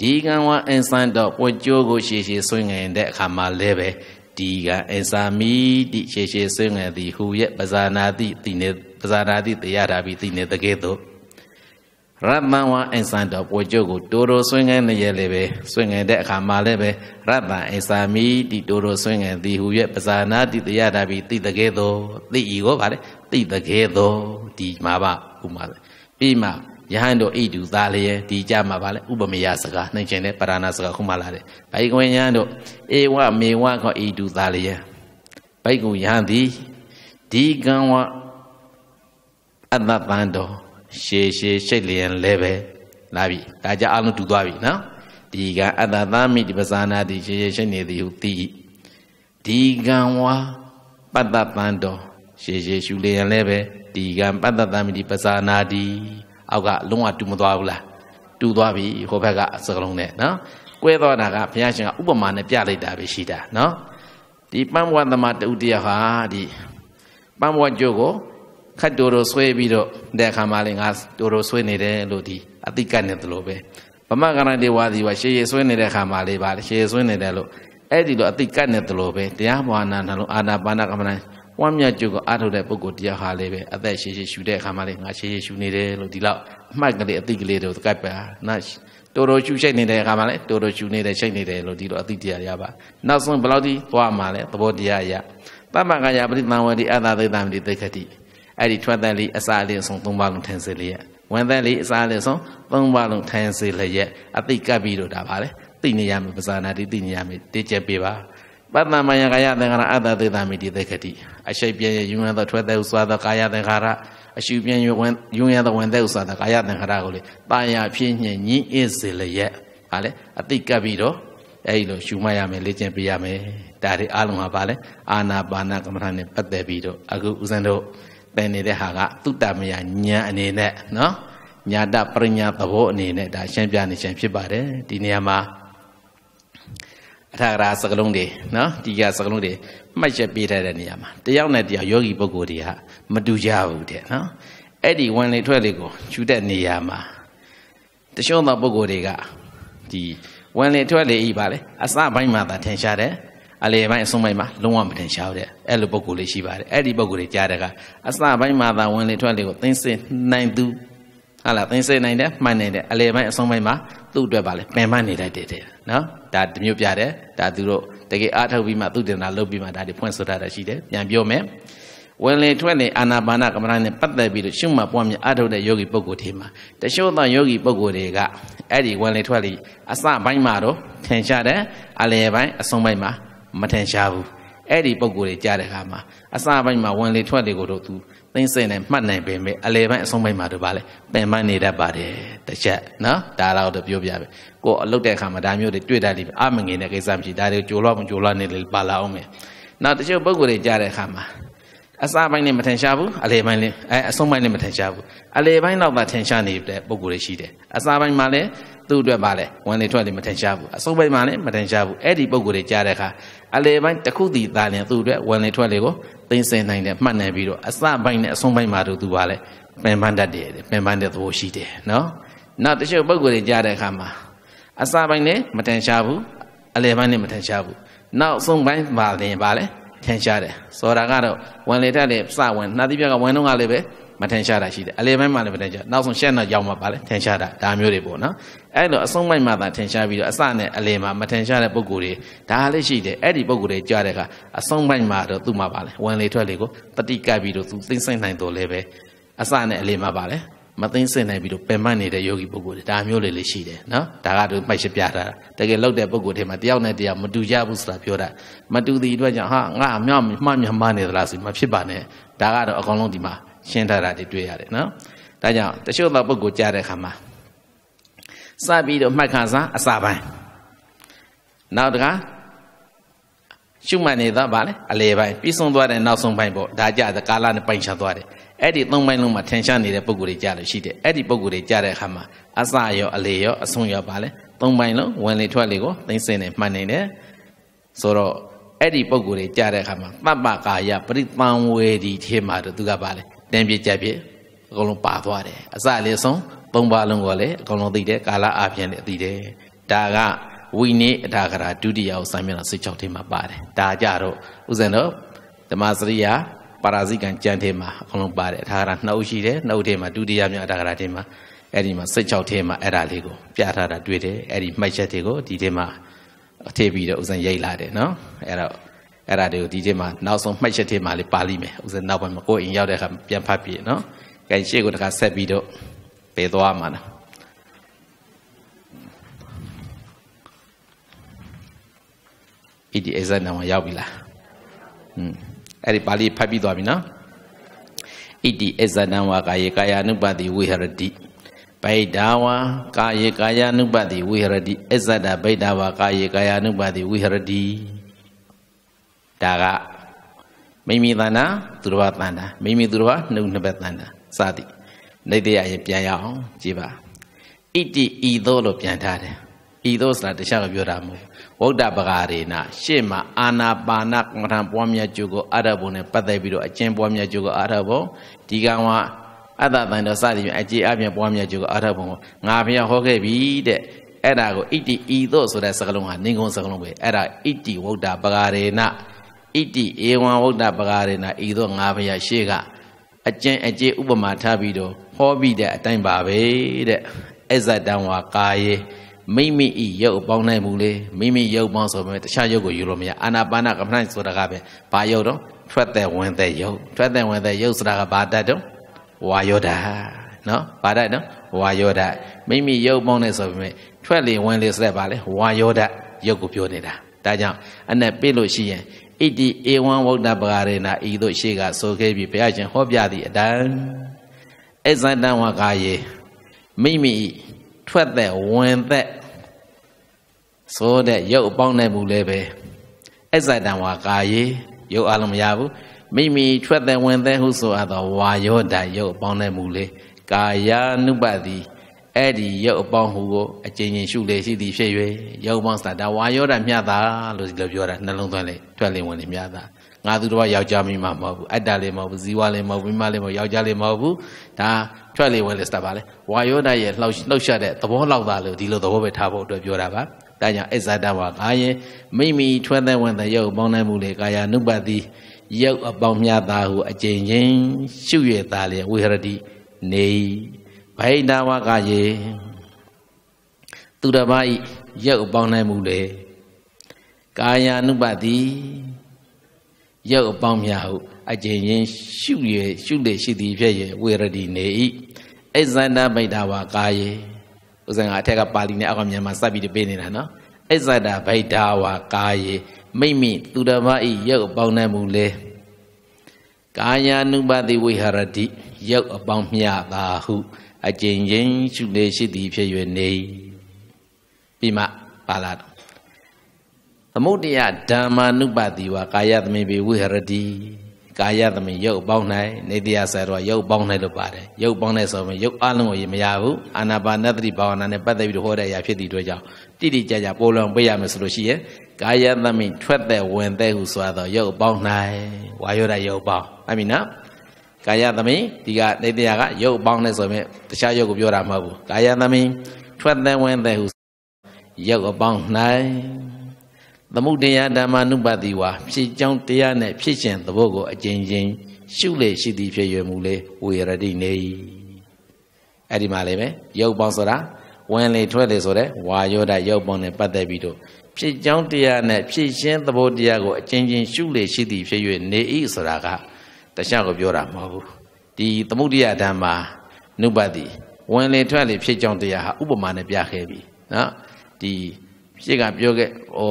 ဒီကံဝအင်စန်တော့ပွကြိုးကိုရှည်ရှည်ဆွေးငင်တဲ့အခါမှာလဲပဲဒီကအင်စာမိတိရှည်ရှည်ဆွေးငင်သည်ဟူရဲ့ပဇာနာတိတိနေပဇာနာတိတရားဓာပိတိနေတကဲ့သို့ရတ္တဝံအင်္စံတော်ပိုကျုပ်ကိုတိုးတိုးဆွင့်ငင်းနေရလေပဲဆွင့်ငင်တဲ့အခါမှာလည်းပဲရတ္တအင်္စာမိတိတိုးတိုးဆွင့်ငင်သည်ဟူရဲ့ပဇာနာတိတရတာပြီးတိတကဲသောတိဤကိုဗါလေတိတကဲသောဒီမှာပါဥမာလေပြီးမှယဟန်တို့ဣတုသားလျေဒီကြမှာပါလေဥပမယစကားနှိမ့်ချင်တဲ့ပရဏစကားခုမှလာတယ်ဘိုင်ကွင်ယဟန်တို့ဧဝမေဝခောဣတုသားလျေဘိုင်ကွင်ယဟန်သည်ဒီကံဝအတ္တတန်တော်ရှေရှေရှိတ်လျင်လဲပဲလာပြီဒါကြအလုံးတူသွားပြီနော်ဒီကံအတ္တသမိဒီပဇာနာတိရှေရှေရှိတ်နေသည်ဟုသိဒီကံဝါပတ္တပန်တော်ရှေရှေရှုလျင်လဲပဲဒီကံပတ္တသမိဒီပဇာနာတိအောက်ကလုံးဝတူမသွားဘူးလားတူသွားပြီဟိုဘက်ကစကလုံးနဲ့နော်ကွဲသွားတာကဘုရားရှင်ကဥပမာနဲ့ပြလိုက်တာပဲရှိတာနော်ဒီပန်းဘဝသမတဥတ္တရဟာဒီပန်းဘဝကျိုးကိုခက်တိုးတိုးဆွဲပြီးတော့တဲ့အခါမှာလေငါတိုးတိုးဆွဲနေတယ်လို့ဒီအတိကတ်နေတယ်လို့ပဲဗမကရဏတေဝါဒီကရှေးရဆွဲနေတဲ့အခါမှာလေပါရှေးရဆွဲနေတယ်လို့အဲ့ဒီလိုအတိကတ်နေတယ်လို့ပဲတရားဘာနာနှလုံးအာနာပါနာကမ္မနာဝမ်းမြတ်ကြုကိုအားထုတ်တဲ့ပုဂ္ဂိုလ်တရားဟာလည်းပဲအသက်ရှည်ရှည်ရှူတဲ့အခါမှာလေငါရှည်ရှည်ရှူနေတယ်လို့ဒီလောက်အမှတ်ကလေးအတိကလေးတို့ကပ်ပါနာတော်တော်ရှူရှိနေတဲ့အခါမှာလေတော်တော်ရှူနေတယ်ရှိနေတယ်လို့ဒီလိုအတိတရားရပါနောက်ဆုံးဘယ်လောက်ဒီသွားမှာလဲသဘောတရားရပမ္မကာယပရိသံဝတိအတ္တသိတ္တမတိသိက္ခတိအဲ့ဒီထွက်သက်လေးအစာလေးအဆုံး၃ပါးလုံးထင်စေလျက်ဝင်သက်လေးအစာလေးအဆုံး၃ပါးလုံးထင်စေလျက်အသိကပ်ပြီးတော့ဒါပါလေသိနေရမယ်ပဇာနာတိသိနေရမယ်တေကျက်ပေးပါပတ္တမယကာယသင်္ခါရအတ္တသေတမိတိသေခတိအရှိတ်ပြည့်ရယူရသောထွက်သက်ဥစွာသောကာယသင်္ခါရအရှုပြည့်ရဝင်ယူရသောဝင်သက်ဥစွာသောကာယသင်္ခါရကိုလေတာယာဖြင့်ညင်ညင်းအစ်စေလျက်ဗာလေအသိကပ်ပြီးတော့အဲဒီလိုရှုမှတ်ရမယ်လေ့ကျင့်ပေးရမယ်ဒါတွေအလုံးဟာဗာလေအာနာပါနကမ္မထာနဲ့ပတ်သက်ပြီးတော့အခုဦးဇင်းတို့ပယ်နေတဲ့ဟာကတုတ္တမယညာအနေနဲ့နော်ညာတပရိညာသဘောအနေနဲ့ဒါရှင်းပြနေခြင်းဖြစ်ပါတယ်ဒီနေရာမှာအထာရာစကလုံးတွေနော်ဒီကစကလုံးတွေမှတ်ချက်ပေးထားတဲ့နေရာမှာတယောက်နဲ့တယောက်ယောဂီပုဂ္ဂိုလ်တွေကမတူကြဘူးတဲ့နော်အဲ့ဒီဝင်လေထွက်လေကိုခြူတဲ့နေရာမှာတချို့သောပုဂ္ဂိုလ်တွေကဒီဝင်လေထွက်လေဤပါလေအစပိုင်းမှာသာထင်ရှားတယ်အလေပိုင်းအဆုံးပိုင်းမှာလုံးဝမတင်ရှားတဲ့အဲ့လိုပုံကိုယ်လေးရှိပါတယ်အဲ့ဒီပုံကိုယ်လေးကြားတဲ့ကအစပိုင်းမှာသာဝင်လေထွက်လေကိုသိစစ်နိုင်သူဟာလားသိစစ်နိုင်တယ်မှန်နိုင်တယ်အလေပိုင်းအဆုံးပိုင်းမှာသူ့အတွက်ပါလေပင်မနေတတ်တယ်တဲ့နော်ဒါတမျိုးပြတယ်ဒါသူတို့တကယ်အားထုတ်ပြီးမှသူတင်တာလုပ်ပြီးမှဒါတွေဖွင့်ဆိုတတ်တာရှိတယ်ပြန်ပြောမယ်ဝင်လေထွက်လေအာနာပါနကမ္မဋ္ဌာန်းနဲ့ပတ်သက်ပြီးတော့ရှုမှတ်ပွားများအားထုတ်တဲ့ယောဂီပုဂ္ဂိုလ်တွေမှာတချို့သောယောဂီပုဂ္ဂိုလ်တွေကအဲ့ဒီဝင်လေထွက်လေအစပိုင်းမှာတော့ထင်ရှားတယ်အလေပိုင်းအဆုံးပိုင်းမှာမထင်ရှားဘူးအဲ့ဒီပုံကိုယ်တွေကြားတဲ့အခါမှာအစပိုင်းမှာဝင်လေထွက်လေကိုတို့သူသိမ့်စင်နဲ့မှတ်နိုင်ပေမဲ့အလေပိုင်းအဆုံးပိုင်းမှာတို့ပါလေပင်ပန်းနေတတ်ပါတယ်တစ်ချက်နော်ဒါတော့တို့ပြောပြပဲကိုအလုပ်တဲ့အခါမှာဒါမျိုးတွေတွေ့တတ်လိမ့်မယ်အမငင်တဲ့ကိစ္စမရှိဒါတွေကြိုးလောမကြိုးလောနေလေပါလာအောင်မယ်နောက်တချို့ပုံကိုယ်တွေကြားတဲ့အခါမှာအစပိုင်းနဲ့မထင်ရှားဘူးအလေပိုင်းလည်းအဲအဆုံးပိုင်းလည်းမထင်ရှားဘူးအလေပိုင်းတော့မှထင်ရှားနေတဲ့ပုံကိုယ်တွေရှိတယ်အစပိုင်းမှာလည်းသူ့အတွက်ပါလေဝင်လေထွက်လေမထင်ရှားဘူးအဆုံးပိုင်းမှာလည်းမထင်ရှားဘူးအဲ့ဒီပုံကိုယ်တွေကြားတဲ့အခါအလေပိုင်းတစ်ခုတည်းသာလျှင်သူ့အတွက်ဝင်လေထွက်လေကိုသိမ့်စင်နိုင်တယ်မှတ်နိုင်ပြီးတော့အစပိုင်းနဲ့အဆုံးပိုင်းမှာတော့သူပါလေပင်ပန်းတတ်တယ်ပင်ပန်းတဲ့သဘောရှိတယ်နော်နောက်တချို့ပုံကိုယ်တွေကြားတဲ့အခါမှာအစပိုင်းနဲ့မထင်ရှားဘူးအလေပိုင်းနဲ့မထင်ရှားဘူးနောက်ဆုံးပိုင်းပါရင်ပါလေထင်ရှားတယ်စောတာကတော့ဝင်လေထက်လေစဝင်နှာသီးပြက်ကဝင်တော့ကလည်းပဲမထင်ရှားတာရှိတယ်အလေပိုင်းမှလည်းမထင်ရှားနောက်ဆုံးရှက်တော့ရောက်မှပါလေထင်ရှားတာဒါမျိုးတွေပေါ့နော်အဲ့လိုအဆုံးပိုင်းမှသာထင်ရှားပြီးတော့အစနဲ့အလေမှာမထင်ရှားတဲ့ပုံကိုယ်တွေဒါလည်းရှိတယ်အဲ့ဒီပုံကိုယ်တွေကြားတဲ့အခါအဆုံးပိုင်းမှာတော့သူ့မှာပါလေဝင်လေထွက်လေကိုတတိကပ်ပြီးတော့သူသိမ့်ဆိုင်နိုင်တော်လဲပဲအစနဲ့အလေမှာပါလေမသိစင်နိုင်ပြီးတော့ပင်ပနေတဲ့ယောဂီပုဂ္ဂိုလ်တွေဒါမျိုးလေးလေးရှိတယ်နော်ဒါကတို့ပိုက်ရှပြတာတကယ်လောက်တဲ့ပုဂ္ဂိုလ်တွေမှာတယောက်နဲ့တယောက်မတူကြဘူးဆိုတာပြောတာမတူသည့်အတွက်ကြောင့်ဟာငါအမြောက်မှမြမနေသလားဆိုမဖြစ်ပါနဲ့ဒါကတော့အကောင်လုံးဒီမှာရှင်းထားတာတွေတွေ့ရတယ်နော်ဒါကြောင့်တချို့သောပုဂ္ဂိုလ်ကြားတဲ့အခါမှာစပြီးတော့မှတ်ခံစားအစာပိုင်းနောက်တကားရှုမှတ်နေတော့ဗာလေအလေပိုင်းပြီးဆုံးသွားတဲ့နောက်ဆုံးပိုင်းပေါ့ဒါကြကာလနဲ့ပိုင်ချသွားတယ်အဲ့ဒီသုံးပိုင်းလုံးမှာထင်ရှားနေတဲ့ပုံကိုယ်တွေကြားလို့ရှိတယ်အဲ့ဒီပုံကိုယ်တွေကြားတဲ့အခါမှာအစရောအလေရောအဆုံးရောပါလဲသုံးပိုင်းလုံးဝင်လေထွက်လေကိုသိမ့်စင်နေမှန်နေတယ်ဆိုတော့အဲ့ဒီပုံကိုယ်တွေကြားတဲ့အခါမှာပပ္ပကာယပရိသံဝေဒီထဲမှာတော့သူကပါလဲတန်ပြကြပြအကုန်လုံးပါသွားတယ်အစလေဆုံးသုံးပါလုံးကိုလည်းအကုန်လုံးသိတယ်ကာလအပြင်လည်းသိတယ်ဒါကဝိနည်းအထာကရာဒုတိယကိုစာမျက်နှာ16ထဲမှာပါတယ်ဒါကြတော့ဥစဉ်တော့ဓမ္မစရိယာပါရာဇိကံကြံထဲမှာအကုန်လုံးပါတယ်ထာဂရနှစ်အုပ်ရှိတယ်နှစ်အုပ်ထဲမှာဒုတိယမြောက်ထာဂရထဲမှာအဲ့ဒီမှာ16ထဲမှာအဲ့ဒါလေးကိုပြထားတာတွေ့တယ်အဲ့ဒီမှတ်ချက်တွေကိုဒီထဲမှာထည့်ပြီးတော့ဥစဉ်ရိုက်လာတယ်နော်အဲ့တော့အဲ့ဒါတွေကိုဒီထဲမှာနောက်ဆုံးမှတ်ချက်ထဲမှာလေးပါလိမ့်မယ်ဥစဉ်နောက်ပိုင်းမှာကိုယ်အိမ်ရောက်တဲ့အခါပြန်ဖတ်ပြနော်ကဲရှေ့ကိုတခါဆက်ပြီးတော့ပြေးသွားမှာနော်ဣတိအဇ္ဇနာမှာရောက်ပြီလားอืมအဲ့ဒီပါဠိဖတ်ပြီးသွားပြီနော်ဣတိအဇဒံဝါကာယေကာယ ानु ပတိဝိဟရတိဗိဒါဝါကာယေကာယ ानु ပတိဝိဟရတိအဇဒဗိဒါဝါကာယေကာယ ानु ပတိဝိဟရတိဒါကမိမိတဏ္ဍသူတော်ဘာတဏ္ဍမိမိသူတော်ဘာနှုတ်နှစ်ဘက်တဏ္ဍစသည်နေတရားရင်ပြန်ရအောင်ကြည်ပါဣတိဤသောလို့ပြန်ထားတယ်ဤသောဆိုတာတခြားကပြောတာမဟုတ်ဗုဒ္ဓဗဂါရေနရှေ့မှာအာနာပါနကမ္မထံပွားများကြိုးကိုအာရဘုံနဲ့ပတ်သက်ပြီးတော့အကျင့်ပွားများကြိုးကိုအာရဘုံဒီကံဝအတ္တတန်တော်စသည်ဖြင့်အကြည်အပြင်ပွားများကြိုးကိုအာရဘုံကိုငါဘုရားဟောခဲ့ပြီတဲ့အဲ့ဒါကိုဣတိဤသို့ဆိုတဲ့စကားလုံးဟာနင်္ဂုံစကားလုံးပဲအဲ့ဒါဣတိဝုဒ္ဓပဂါရေနဣတိဧဝံဝုဒ္ဓပဂါရေနဤသို့ငါဘုရားရှေ့ကအကျင့်အကျေဥပမာထားပြီးတော့ဟောပြီးတဲ့အတိုင်းပါပဲတဲ့အဇ္ဇတံဝါကာယေမိမိဤရုပ်ပေါင်းနိုင်မှုလေမိမိရုပ်ပေါင်းဆိုပေမဲ့တခြားရုပ်ကိုယူလို့မရအာနာပါနကမ္မဋ္ဌာန်းဆိုတာကပဲဘာရုပ်တော့ထွက်တဲ့ဝင်တဲ့ရုပ်ထွက်တဲ့ဝင်တဲ့ရုပ်ဆိုတာကဘာတတ်တော့ဝါယောဓာနော်ဘာတတ်နော်ဝါယောဓာမိမိရုပ်ပေါင်းနေဆိုပေမဲ့ထွက်လေဝင်လေဆိုတဲ့ဘာလဲဝါယောဓာရုပ်ကိုပြောနေတာဒါကြောင့်အနဲ့ပြလို့ရှိရင်ဣတိဧဝံဝုဒ္ဓပဂရေနာဤတို့ရှိကဆိုခဲ့ပြီးဘုရားရှင်ဟောပြသည့်အတိုင်းအဇ္ဇတံဝကာယေမိမိထွက်တဲ့ဝင်တဲ့ဆိုတဲ့ရုပ်အပေါင်းနဲ့မူလည်းပဲအဇတံဝါကာယေရုပ်အလုံးမရဘူးမိမိထွက်တဲ့ဝင်တဲ့ဟုဆိုအပ်သောဝါယောဓာရုပ်အပေါင်းနဲ့မူလေကာယ ानु ပတိအဲ့ဒီရုပ်အပေါင်းဟုကိုအကျဉ်းချင်းရှုလေရှိသည်ဖြစ်၍ရုပ်ပေါင်းစတာဝါယောဓာမြတ်တာလို့ဒီလိုပြောတာနှလုံးသွင်းလေထွက်လေဝင်လေမြတ်တာငါသူတော်ယောက်ျားမိမမဟုတ်ဘူးအတ္တလည်းမဟုတ်ဘူးဇီဝလည်းမဟုတ်ဘူးမိမလည်းမဟုတ်ယောက်ျားလည်းမဟုတ်ဘူးဒါထွက်လေဝင်လေစတာပါလေဝါယောဓာရဲ့လှောက်လှောက်ရှတဲ့သဘောလောက်တာလို့ဒီလိုသဘောပဲထားဖို့အတွက်ပြောတာပါဒါကြောင့်အစ္ဆဒဝါကာယေမိမိထွက်သက်ဝင်တဲ့ရုပ်ပေါင်းနိုင်မှုလေကာယ ानु ပတိရုပ်အပေါင်းများသာဟုအကျဉ်းချင်းရှုရတာလေဝိဟရတိနေဘိုင်နာဝကာယေသူတပါးဤရုပ်အပေါင်းနိုင်မှုလေကာယ ानु ပတိရုပ်အပေါင်းများဟုအကျဉ်းချင်းရှုရရှုလေရှိသည် ဖြစ်ရဝိရတိနေဤအစ္ဆန္ဒဗိဒဝါကာယေဥစဉ်ကအထက်ကပါဠိနဲ့အောက်ကမြန်မာစပ်ပြီးတပေးနေတာနော်အစ္ဆဒဗိတာဝါကာယေမိမိသူဓမ္မဤရုပ်အပေါင်းနဲ့မူလေကာယ ानु ပတိဝိဟာရတိရုပ်အပေါင်းမျှသာဟုအကျဉ်းချင်းရှုလေရှိသည်ဖြစ်၍နေပြီးမှပါလာတော့သမုဒ္ဒယဓမ္မာနုပတိဝါကာယသမေဘေဝိဟာရတိကာယသမီးရုပ်ပေါင်းနိုင်နေတရားဆရာတော်ရုပ်ပေါင်းနိုင်လို့ပါတယ်ရုပ်ပေါင်းနိုင်ဆိုရင်ရုပ်အလုံးကိုရေမရဘူးအာနာပါနသတိဘာဝနာနဲ့ပတ်သက်ပြီးတော့ဟောတဲ့အရာဖြစ်သည့်အတွက်ကြောင့်တိတိကျကျပိုးလောင်ပေးရမယ်ဆိုလို့ရှိရင်ကာယသမီးထွက်တဲ့ဝင်တဲ့ဟုဆိုသောရုပ်ပေါင်းနိုင်ဝါယောဓာရုပ်ပေါင်းအမိနာကာယသမီးဒီကနေတရားကရုပ်ပေါင်းနဲ့ဆိုရင်တခြားရုပ်ကိုပြောတာမဟုတ်ဘူးကာယသမီးထွက်တဲ့ဝင်တဲ့ဟုရုပ်အပေါင်းနိုင်သမုဒ္ဒရာဓမ္မနုပတိဝါဖြစ်ကြောင်းတရားနဲ့ဖြစ်ရှင်သဘောကိုအကျဉ်းချင်းရှုလေရှိသည်ဖြစ်ရမူလေဝေရတိနေ၏အဲ့ဒီမှာလည်းပဲရုပ်ပေါင်းဆိုတာဝင်လေထွက်လေဆိုတဲ့ဝါယောဒရုပ်ပေါင်းနဲ့ပတ်သက်ပြီးတော့ဖြစ်ကြောင်းတရားနဲ့ဖြစ်ရှင်သဘောတရားကိုအကျဉ်းချင်းရှုလေရှိသည်ဖြစ်၍နေ၏ဆိုတာကတခြားကိုပြောတာမဟုတ်ဘူးဒီသမုဒ္ဒရာဓမ္မနုပတိဝင်လေထွက်လေဖြစ်ကြောင်းတရားဟာဥပမာနဲ့ပြခဲ့ပြီနော်ဒီဖြစ်ကပြောခဲ့ဟို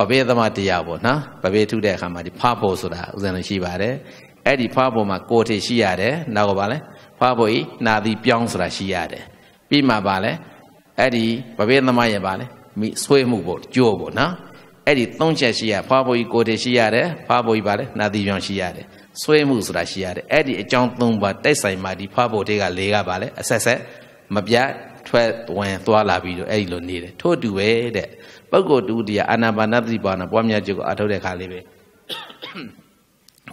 ပပေသမတရားပေါ့နော်ပပေထုတဲ့အခါမှာဒီဖဖို့ဆိုတာဥစဉ်လို့ရှိပါတယ်အဲ့ဒီဖဖို့မှာကိုယ်ထိရှိရတယ်နောက်ကပါလဲဖဖို့ဤနာတိပြောင်းဆိုတာရှိရတယ်ပြီးမှပါလဲအဲ့ဒီပပေသမရဲ့ပါလဲမိဆွေးမှုပေါ့ကြိုးပေါ့နော်အဲ့ဒီသုံးချက်ရှိရဖဖို့ဤကိုယ်ထိရှိရတယ်ဖဖို့ဤပါလဲနာတိပြောင်းရှိရတယ်ဆွေးမှုဆိုတာရှိရတယ်အဲ့ဒီအကြောင်းသုံးပါတိုက်ဆိုင်မှာဒီဖဖို့တွေက၄ကပါလဲအဆက်ဆက်မပြတ်ထွက်ဝင်သွားလာပြီးတော့အဲ့ဒီလိုနေတယ်ထို့တူပဲတဲ့ပုဂ္ဂိုလ်တူတည်းအာနာပါနသတိပါဏပွားများခြင်းကိုအထုတ်တဲ့ခါလေးပဲ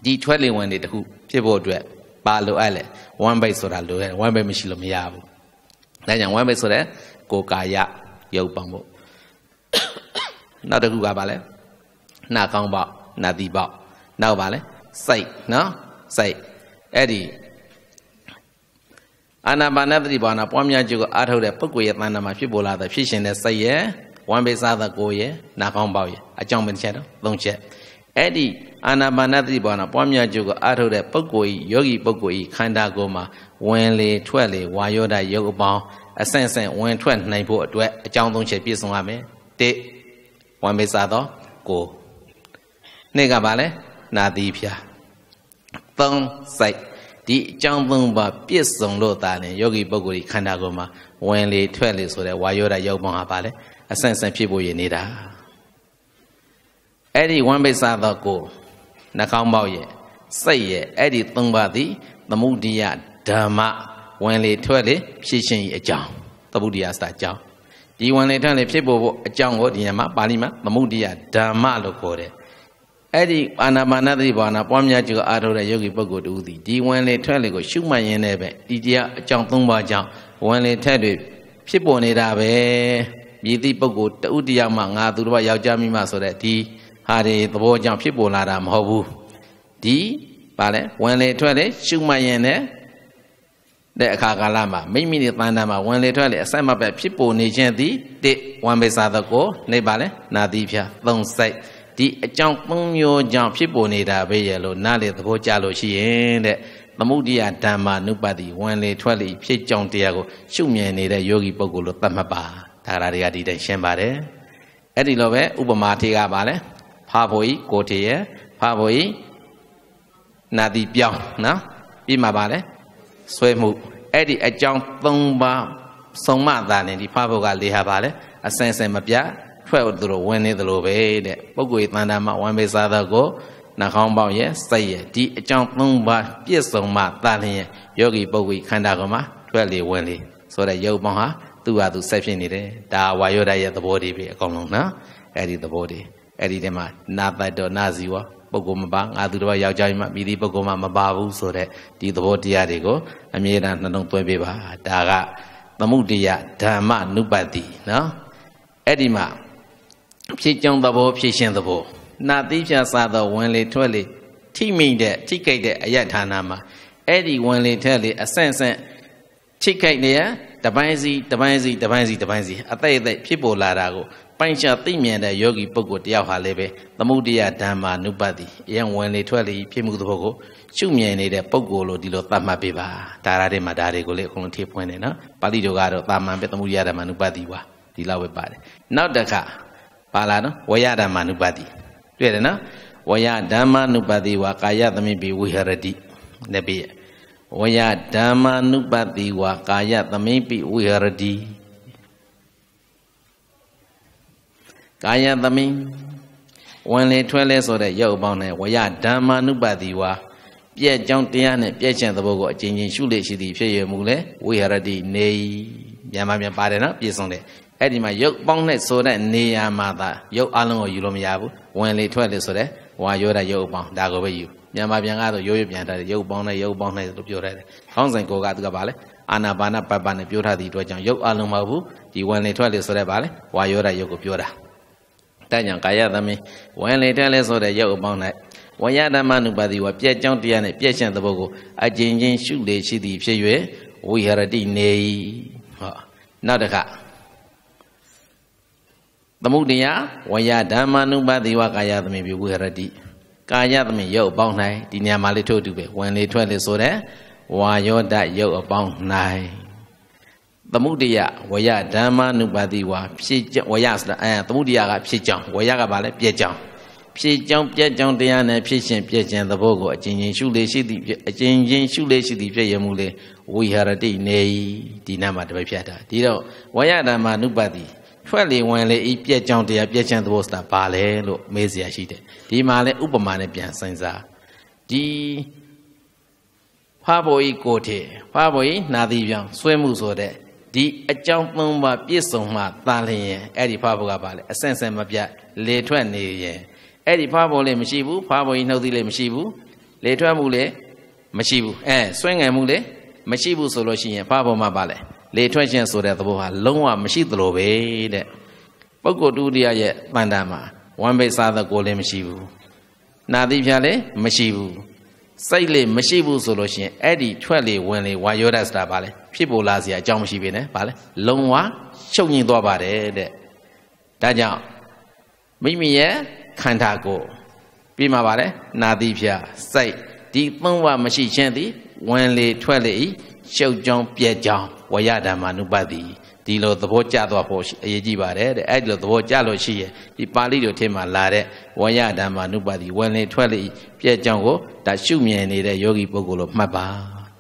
ဒီထွက်လေဝင်တွေတခုဖြစ်ဖို့အတွက်ပါလိုအပ်လေ one byte ဆိုတာလိုတယ် one byte မရှိလို့မရဘူးဒါကြောင့် one byte ဆိုတဲ့ကိုယ်ကာယရုပ်ပေါင်းဖို့နောက်တစ်ခုကပါလဲနှာကောင်းပေါက်နှာသီးပေါက်နောက်ပါလဲစိတ်နော်စိတ်အဲ့ဒီအာနာပါနသတိဘာဝနာပွားများခြင်းကိုအားထုတ်တဲ့ပုဂ္ဂိုလ်ရဲ့တဏ္ဍာမှာဖြစ်ပေါ်လာတဲ့ဖြစ်ရှင်တဲ့စိတ်ရဲ့ဝမ်းဘေးစားသကိုရယ်နာဖောင်းပေါက်ရယ်အကြောင်းပဲတစ်ချက်တော့သုံးချက်အဲ့ဒီအာနာပါနသတိဘာဝနာပွားများကြိုးကိုအားထုတ်တဲ့ပုဂ္ဂိုလ်ဤယောဂီပုဂ္ဂိုလ်ဤခန္ဓာကိုယ်မှာဝင်လေထွက်လေဝါယောဒယောဂပေါင်းအဆင့်ဆင့်ဝင်ထွက်နိုင်ဖို့အတွက်အကြောင်းသုံးချက်ပြည့်စုံရမယ်။တစ်ဝမ်းမေစာသောကိုနှစ်ကဘာလဲနာသီဖြာသုံးစိတ်ဒီအကြောင်းသုံးပါပြည့်စုံလို့သာလေယောဂီပုဂ္ဂိုလ်ဤခန္ဓာကိုယ်မှာဝင်လေထွက်လေဆိုတဲ့ဝါယောဒယောဂပေါင်းဟာဘာလဲအဆန့်ဆန့်ဖြစ်ပေါ်ရနေတာအဲ့ဒီဝမ်းပိစသောကိုနှာခေါင်းပေါက်ရဲ့စိတ်ရဲ့အဲ့ဒီသုံးပါးသည်သမုဒိယဓမ္မဝင်လေထွက်လေဖြစ်ရှင်၏အကြောင်းသမုဒိယစအကြောင်းဒီဝင်လေထွက်လေဖြစ်ပေါ်ဖို့အကြောင်းကိုဒီညမှာပါဠိမှာသမုဒိယဓမ္မလို့ခေါ်တယ်အဲ့ဒီအာနာပါနသတိဘာနာပွားများကြိုအားထုတ်တဲ့ယောဂီပုဂ္ဂိုလ်တူသည်ဒီဝင်လေထွက်လေကိုရှုမှတ်ရင်းနဲ့ပဲဒီတရားအကြောင်းသုံးပါးကြောင့်ဝင်လေထွက်တွေဖြစ်ပေါ်နေတာပဲမြည်သည့်ပုဂ္ဂိုလ်တဥတ္တရာမှငါသူတစ်ပါးယောက်ျားမိမဆိုတဲ့ဒီဟာတွေသဘောကြောင့်ဖြစ်ပေါ်လာတာမဟုတ်ဘူးဒီပါလေဝင်လေထွက်လေရှုမှတ်ရင်လည်းတဲ့အခါကာလမှာမိမိရဲ့တန်တန်မှာဝင်လေထွက်လေအဆက်မပြတ်ဖြစ်ပေါ်နေခြင်းသည်တိဝံပေစာသကိုနေပါလေနာတိဖြာသုံးစိုက်ဒီအကြောင်းပုံမျိုးကြောင့်ဖြစ်ပေါ်နေတာပဲရလို့နားလေသဘောကျလို့ရှိရင်တဲ့သမုဒိယဓမ္မာနုပ္ပတိဝင်လေထွက်လေဖြစ်ကြောင်းတရားကိုရှုမြင်နေတဲ့ယောဂီပုဂ္ဂိုလ်လို့သတ်မှတ်ပါဒါကရာတွေကဒီတိုင်းရှင်းပါတယ်အဲ့ဒီလိုပဲဥပမာထေကပါလဲဖာဖို့ဤကိုထေရဖာဖို့ဤနာတိပြောင်းနော်ပြီးမှပါလဲဆွဲမှုအဲ့ဒီအကြောင်း၃ပါးဆုံးမသာနေဒီဖာဖို့ကလေးဟာပါလဲအစင်စင်မပြဖွဲ့သူတို့ဝင်နေသလိုပဲတဲ့ပုဂ္ဂိုလ်တန်တာမှာဝန်ပေစားသောကိုနှကောင်းပေါင်းရဲ့စိတ်ရဲ့ဒီအကြောင်း၃ပါးပြည့်စုံမှသာလျင်ယောဂီပုဂ္ဂိုလ်ခန္ဓာကမှာထွက်လေဝင်လေဆိုတဲ့ယုတ်ပေါင်းဟာသူ့ဟာသူဆက်ဖြစ်နေတယ်ဒါဝါယောဓာတ်ရဲ့သဘောတွေပဲအကောင်လုံးနော်အဲ့ဒီသဘောတွေအဲ့ဒီတည်းမှာနာပတ်တော်နာဇီဝပုဂ္ဂိုလ်မပါငါသူတစ်ပါးယောက်ျားကြီးမှမိသည်ပုဂ္ဂိုလ်မှမပါဘူးဆိုတဲ့ဒီသဘောတရားတွေကိုအမြဲတမ်းနှလုံးသွင်းပေးပါဒါကသမုဒိယဓမ္မနုပတိနော်အဲ့ဒီမှာဖြစ်ကြောင်းသဘောဖြစ်ရှင်သဘောနာတိဖြာစသောဝင်လေထွက်လေထိမိတဲ့ထိကြိုက်တဲ့အယထာနာမှာအဲ့ဒီဝင်လေထွက်လေအဆင့်ဆင့်ထိကြိုက်နေရတပိုင်းစီတပိုင်းစီတပိုင်းစီတပိုင်းစီအသက်အသက်ဖြစ်ပေါ်လာတာကိုပိုင်းခြားသိမြင်တဲ့ယောဂီပုဂ္ဂိုလ်တယောက်ဟာလည်းပဲသမုဒိယဓမ္မာနုပတိအရင်ဝင်လေထွက်လေဖြစ်မှုသဘောကိုရှုမြင်နေတဲ့ပုဂ္ဂိုလ်လို့ဒီလိုသတ်မှတ်ပေးပါဒါရတဲ့မှာဒါတွေကိုလည်းအကုန်လုံးထေဖွင့်တယ်နော်ပါဠိတော်ကတော့တာမန်ပဲသမုဒိယဓမ္မာနုပတိပါဒီလောက်ပဲပါတယ်နောက်တစ်ခါပါလာနော်ဝယဓမ္မာနုပတိတွေ့တယ်နော်ဝယဓမ္မာနုပတိဝါကာယသမိပိဝိဟရတိလက်ပြည့်ဝယဓမ္မာနုပတိဝါကာယသမိပိဝိဟရတိကာယသမိဝင်လေထွက်လဲဆိုတဲ့ရုပ်ပေါင်းနဲ့ဝယဓမ္မာနုပတိဝါပြည့်ကြောင်းတရားနဲ့ပြည့်ချင်သဘောကိုအချင်းချင်းရှုလေရှိသည်ဖြစ်ရမူလဲဝိဟရတိနေမြန်မာပြန်ပါတယ်နော်ပြည့်စုံတယ်အဲ့ဒီမှာရုပ်ပေါင်းနဲ့ဆိုတဲ့နေရာမှာသာရုပ်အလုံးကိုယူလို့မရဘူးဝင်လေထွက်လေဆိုတဲ့ဝါရောတဲ့ရုပ်ပေါင်းဒါကိုပဲယူမြန်မာပြန်ကတော့ရိုးရိုးပြန်ထားတယ်ရုပ်ပေါင်းနဲ့ရုပ်ပေါင်းနဲ့လို့ပြောထားတယ်ခေါင်းစဉ်ကိုကသူကဗာလဲအာနာပါနပပ္ပနဲ့ပြောထားသည့်အတွက်ကြောင့်ရုပ်အလုံးမဟုတ်ဘူးဒီဝင်လေထွက်လေဆိုတဲ့ဗာလဲဝါယောဓာတ်ရုပ်ကိုပြောတာတဲ့ကြောင့်ကာယသမီးဝင်လေထွက်လေဆိုတဲ့ရုပ်အပေါင်း၌ဝယဓမ္မနုပါတိဝပြက်ကြောင်းတရားနဲ့ပြက်ရှံသဘောကိုအကျဉ်းချင်းရှုလေရှိသည်ဖြစ်၍ဝိဟရတိနေဟောနောက်တစ်ခါသမုဒ္ဒယဝယဓမ္မနုပါတိဝကာယသမီးပြုဝိဟရတိကာယသမိရုပ်အပေါင်း၌ဒီနေရာမှာလေးထို့တူပဲဝင်လေထွက်လေဆိုတဲ့ဝါယောဒရုပ်အပေါင်း၌သမုဒိယဝယဓမ္မနုပါတိဝါဖြစ်ဝယဆိုတာအဲသမုဒိယကဖြစ်ကြောင်းဝယကဘာလဲပြည့်ကြောင်းဖြစ်ကြောင်းပြည့်ကြောင်းတရားနဲ့ဖြစ်ရှင်ပြည့်ရှင်သဘောကိုအကျဉ်းချင်းရှုလေရှိသည့်အကျဉ်းချင်းရှုလေရှိသည့်ပြည့်ရမှုလေဝိဟာရတိနေဒီနာမှာတပည့်ဖြတ်တာဒီတော့ဝယဓမ္မနုပါတိထွက်လေဝင်လေဤပြက်ကြောင်တရားပြက်ချမ်းသဘောဆိုတာဘာလဲလို့မေးစရာရှိတယ်ဒီမှာလဲဥပမာနဲ့ပြန်စဉ်းစားဒီဖာဘိုဤကိုထေဖာဘိုဤနာသီပြောင်ဆွဲမှုဆိုတဲ့ဒီအကြောင်းသုံးပါပြည့်စုံမှသာလျင်အဲ့ဒီဖာဘိုကပါလေအဆင့်ဆင့်မပြတ်လေထွက်နေရင်အဲ့ဒီဖာဘိုလည်းမရှိဘူးဖာဘိုဤနှုတ်သီးလည်းမရှိဘူးလေထွက်မှုလည်းမရှိဘူးအဲဆွဲငယ်မှုလည်းမရှိဘူးဆိုလို့ရှိရင်ဖာဘိုမှာပါလေလေထွက်ခြင်းဆိုတဲ့သဘောဟာလုံးဝမရှိသလိုပဲတဲ့ပုဂ္ဂိုလ်ဒုတိယရဲ့တန်တာမှာဝမ်းဘိတ်စားတဲ့ကိုယ်လည်းမရှိဘူးနာသီဖြာလည်းမရှိဘူးစိတ်လေးမရှိဘူးဆိုလို့ရှိရင်အဲ့ဒီထွက်လေဝင်လေဝါယောဒတ်စတာပါလေဖြစ်ပေါ်လာစရာအကြောင်းမရှိပဲနဲ့ပါလေလုံးဝချုပ်ငြိမ်သွားပါတယ်တဲ့ဒါကြောင့်မိမိရဲ့ခန္ဓာကိုယ်ပြီးမှာပါလေနာသီဖြာစိတ်ဒီသုံးပါမရှိခြင်းသည်ဝင်လေထွက်လေဤရှုပ်ကြောင်းပြက်ကြောင်းဝရဓမ္မနုပတိဒီလိုသဘောကျသွားဖို့အရေးကြီးပါတယ်တဲ့အဲ့ဒီလိုသဘောကျလို့ရှိရင်ဒီပါဠိတို့ထဲမှာလာတဲ့ဝရဓမ္မနုပတိဝင်လေထွက်လေပြက်ကြောင်းကိုဒါရှုမြင်နေတဲ့ယောဂီပုဂ္ဂိုလ်လို့မှတ်ပါ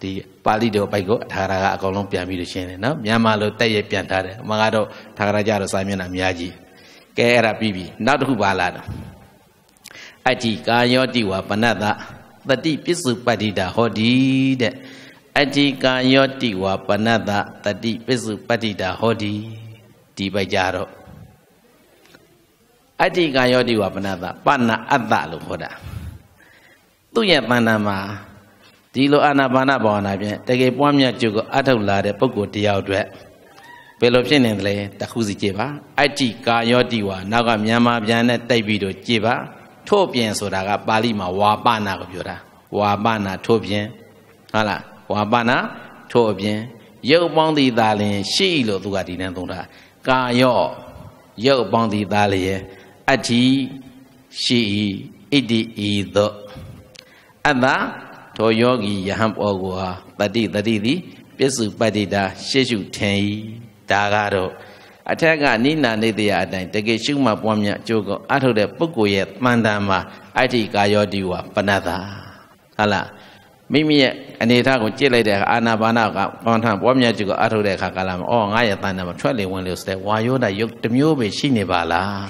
ဒီပါဠိတော်ပိုက်ကိုထာဂရာကအကောင်လုံးပြန်ပြီးလို့ရှင်းတယ်နော်မြန်မာလိုတက်ရပြန်ထားတယ်အမှန်ကတော့ထာဂရာကြတော့စာမျက်နှာအများကြီးကဲအဲ့ဒါပြီးပြီနောက်တစ်ခုပါလာတော့အတ္တိကာယောတိဝပနတသတိပစ္စုပတ္တိတာဟောတိတဲ့အတ္တိကာယောတိဝါပဏတတတိပစ္စုပတ္တိတာဟောတိဒီပိုက်ကြတော့အတ္တိကာယောတိဝါပဏတပဏအတ္တလို့ခေါ်တာသူ့ရဲ့ပဏ္ဏမှာဒီလိုအာနာပါနဘာဝနာဖြင့်တကယ်ပွားများကျုပ်ကိုအထောက်လာတဲ့ပုဂ္ဂိုလ်တယောက်အတွက်ဘယ်လိုဖြစ်နေသလဲတခုစီကြည့်ပါအတ္တိကာယောတိဝါနောက်ကမြန်မာပြန်နဲ့တိုက်ပြီးတော့ကြည့်ပါထို့ပြင်ဆိုတာက ပါဠိမှာဝါပနာကိုပြောတာဝါပနာထို့ပြင်ဟုတ်လားဝါပနာထို့အပြင် ရုပ်ပေါင်းသည်သာလျင်ရှိလို့သူကဒီနန်းသုံးတာကာယောရုပ်ပေါင်းသည်သာလျင်အတ္တိရှိဣတိဤသို့အတ္တထိုယောဂီယဟံပောကိုဟာတတိတတိသည်ပစ္စုပတ္တိတာ ရှေရှုထင်၏ဒါကတော့အထက်ကနိနာနေတရာအတိုင်းတကယ်ရှုမှပွားများအကျိုးကိုအထုတ်တဲ့ပုဂ္ဂိုလ်ရဲ့တန်တန်မှာအဋ္ဌိကာယောတိဝပနတ္တာဟုတ်လားမိမိရဲ့အနေထားကိုကြည့်လိုက်တဲ့အခါအာနာပါနာကပန်းထပွားများကြည့်ကိုအထုတ်တဲ့အခါကလာမအော်ငါရဲ့တန်တယ်မထွက်လေဝင်လေဆိုတဲ့ဝါယောဒယုတ်တစ်မျိုးပဲရှိနေပါလား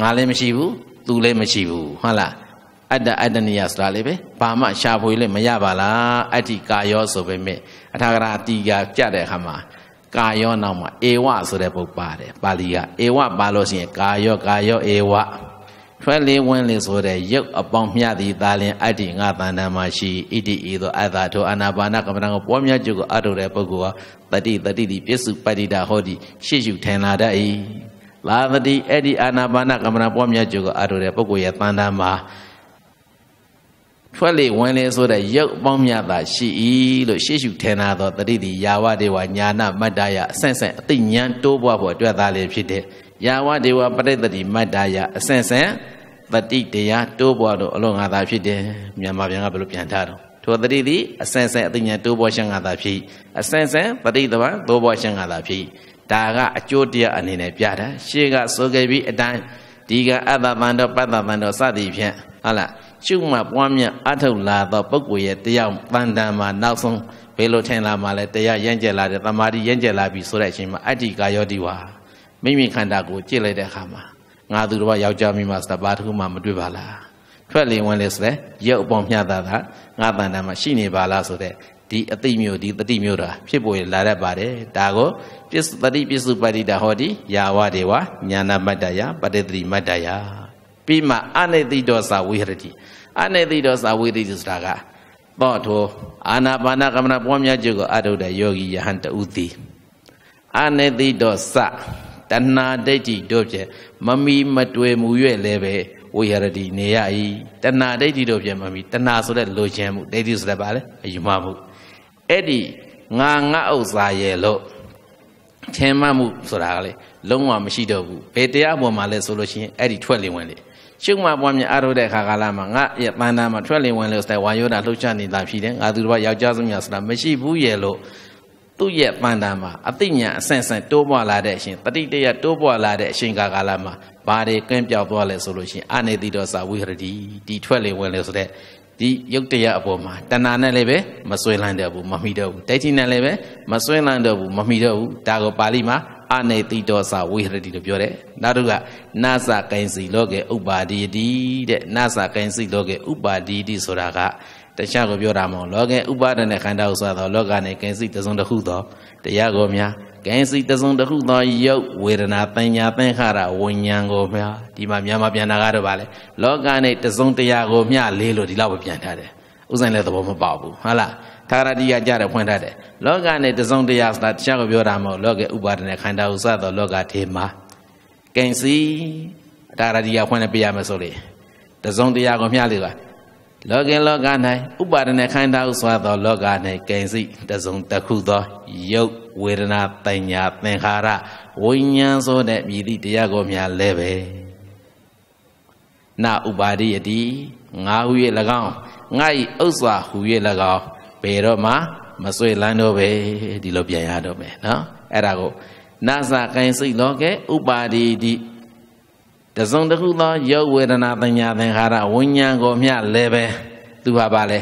ငါလည်းမရှိဘူးသူလည်းမရှိဘူးဟုတ်လားအတ္တအတ္တနိယဆိုတာလေပဲဘာမှရှာဖွေလည်းမရပါလားအတ္တိကာယောဆိုပေမဲ့အထာဂရာတိကာကြတဲ့အခါမှာကာယောနောက်မှာဧဝဆိုတဲ့ပုဒ်ပါတယ်ပါဠိကဧဝပါလို့ရှိရင်ကာယောကာယောဧဝထွက်လေဝင်လေဆိုတဲ့ရုပ်အပေါင်းမျှသည်သာလင်အတ္တိငါတဏ္ဍာမှာရှိဣတိဤသို့အတ္တထောအာနာပါနကမ္မဏကိုပွားများကြုကိုအထုတဲ့ပုဂ္ဂိုလ်ဟာတတိတတိတိပစ္စုပတ္တိတာဟောတိရှေ့ရှုထင်လာတတ်၏လာတတိအဲ့ဒီအာနာပါနကမ္မဏပွားများကြုကိုအထုတဲ့ပုဂ္ဂိုလ်ရဲ့တဏ္ဍာမှာထွက်လေဝင်လေဆိုတဲ့ရုပ်ပေါင်းမြတ်တာရှိ၏လို့ရှေ့ရှုထင်လာသောတတိတိယာဝဒေဝညာနာမတ္တယအဆင့်ဆင့်အသိဉာဏ်တိုးပွားဖို့အတွက်သားလေဖြစ်တဲ့ယာဝဒေဝပရိသတိမတ္တယအဆင့်ဆင့်ပတိတရားတိုးပွားလို့အလုံးငါသာဖြစ်တယ်မြန်မာပြန်ကဘယ်လိုပြန်ထားတော့ထိုတတိသည်အစင်စင်အသိဉာဏ်တိုးပွားရှင်းငါသာဖြစ်အစင်စင်ပတိတဘာတိုးပွားရှင်းငါသာဖြစ်ဒါကအကျိုးတရားအနေနဲ့ပြတာရှေ့ကဆိုခဲ့ပြီးအတိုင်းဒီကအတ္တဗန္တောပတ္တဗန္တောစသည်ဖြင့်ဟုတ်လားရှုမှပွားမြတ်အထုတ်လာသောပုဂ္ဂိုလ်ရဲ့တရားပန္တန်မှာနောက်ဆုံးဘယ်လိုထင်လာမှလဲတရားရင့်ကျက်လာတယ်တမာတိရင့်ကျက်လာပြီဆိုတဲ့အချိန်မှာအတ္တိကာယောတိဝါမိမိခန္ဓာကိုကြည့်လိုက်တဲ့အခါမှာငါသူတော်ယောက်ျားမိမဆိုတာဘာတစ်ခုမှမတွေ့ပါလားထွက်လေဝင်လေဆိုတဲ့ရုပ်အပေါ်မျှတာကငါတန်တာမှာရှိနေပါလားဆိုတဲ့ဒီအတိမျိုးဒီတတိမျိုးတာဖြစ်ပေါ်လာတတ်ပါတယ်ဒါကိုပစ္စတတိပစ္စုပတိတာဟောတိယာဝဒေဝညာနာမတ္တယပတေတိမတ္တယပြီးမှအနိတိဒောစာဝိဟရတိအနိတိဒောစာဝိဟရတိဆိုတာကသောထောအာနာပါနကမ္မနာပွားများခြင်းကိုအထုတ်တဲ့ယောဂီယဟန်တူသည်အနိတိဒောစာတဏှာဒိဋ္ဌိတို့ဖြင့်မမီမတွေ့မူ၍လည်းပဲဝိရတိနေရ၏တဏှာဒိဋ္ဌိတို့ဖြင့်မမီတဏှာဆိုတဲ့လိုချင်မှုဒိဋ္ဌိဆိုတဲ့ပါလေအယူမမှုအဲ့ဒီငါငါဥစ္စာရဲ့လို့ထင်မှတ်မှုဆိုတာကလေလုံးဝမရှိတော့ဘူးဘယ်တရားပေါ်မှာလဲဆိုလို့ရှိရင်အဲ့ဒီထွက်လေဝင်လေရှုမှပွားများအားထုတ်တဲ့ခါကာလမှာငါရဲ့တဏ္ဍာမှာထွက်လေဝင်လို့ဆိုတဲ့ဝါယောဓာလှုပ်ရှားနေတာဖြစ်တယ်ငါသူတစ်ပါးယောက်ျားစုများဆိုတာမရှိဘူးရဲ့လို့သူ့ရဲ့ပန္တာမှာအသိဉာဏ်အဆင့်ဆင့်တိုးပွားလာတဲ့အရှင်တတိတရတိုးပွားလာတဲ့အရှင်ကာကာလမှာဘာတွေကင်းပြောက်သွားလဲဆိုလို့ရှိရင်အနိတိတော်စာဝိဟရတိဒီထွက်လေဝင်လေဆိုတဲ့ဒီယုတ်တရားအပေါ်မှာတဏှာနဲ့လည်းပဲမဆွေးလန်းတော့ဘူးမမိတော့ဘူးဒိဋ္ဌိနဲ့လည်းပဲမဆွေးလန်းတော့ဘူးမမိတော့ဘူးဒါကိုပါဠိမှာအနိတိတော်စာဝိဟရတိလို့ပြောတယ်နောက်တစ်ခုကနာစကိုင်စီလောကေဥပါဒီတိတဲ့နာစကိုင်စီလောကေဥပါဒီတိဆိုတာကတခြားကိုပြောတာမဟုတ်လောကဥပါဒနဲ့ခန္ဓာဥစ္စာသောလောကနဲ့ကင်စိတ်တစုံတစ်ခုသောတရားကိုများကင်စိတ်တစုံတစ်ခုသောယုတ်ဝေဒနာပညာသင်္ခါရဝိညာဉ်ကိုများဒီမှာမြန်မာပြန်တာကတော့ဗာလေလောကနဲ့တစုံတရားကိုမျှလေးလို့ဒီလောက်ပဲပြန်ထားတယ်ဥစဉ်လည်းသဘောမပေါက်ဘူးဟုတ်လားသာရတိယကြတယ်ဖွင့်ထားတယ်လောကနဲ့တစုံတရားဆိုတာတရားကိုပြောတာမဟုတ်လောကဥပါဒနဲ့ခန္ဓာဥစ္စာသောလောကထေမှာကင်စိသာရတိယဖွင့်နေပြရမယ်ဆိုလေတစုံတရားကိုမျှလေးပါလောကင်လောက၌ဥပါဒณะခန္ဓာဥစွာသော လောက၌ကိဉ္စီတစုံတစ်ခုသောယုတ်ဝေဒနာတညာသင်္ခါရဝိညာဉ်ဆိုတဲ့မြည်သည့်တရားကိုများလဲပဲနာဥပါဒိယတိငါဟု၍၎င်းငါ၏ဥစ္စာဟု၍၎င်းဘယ်တော့မှမဆွေလန်းတော့ပဲဒီလိုပြန်ရတော့မယ်နော်အဲ့ဒါကိုနာစာကိဉ္စီလောကေဥပါဒိတိတစုံတစ်ခုသောရုပ်ဝေဒနာသညာသင်္ခါရဝိညာဉ်ကိုမျှလည်းပဲသူဟာပါလေ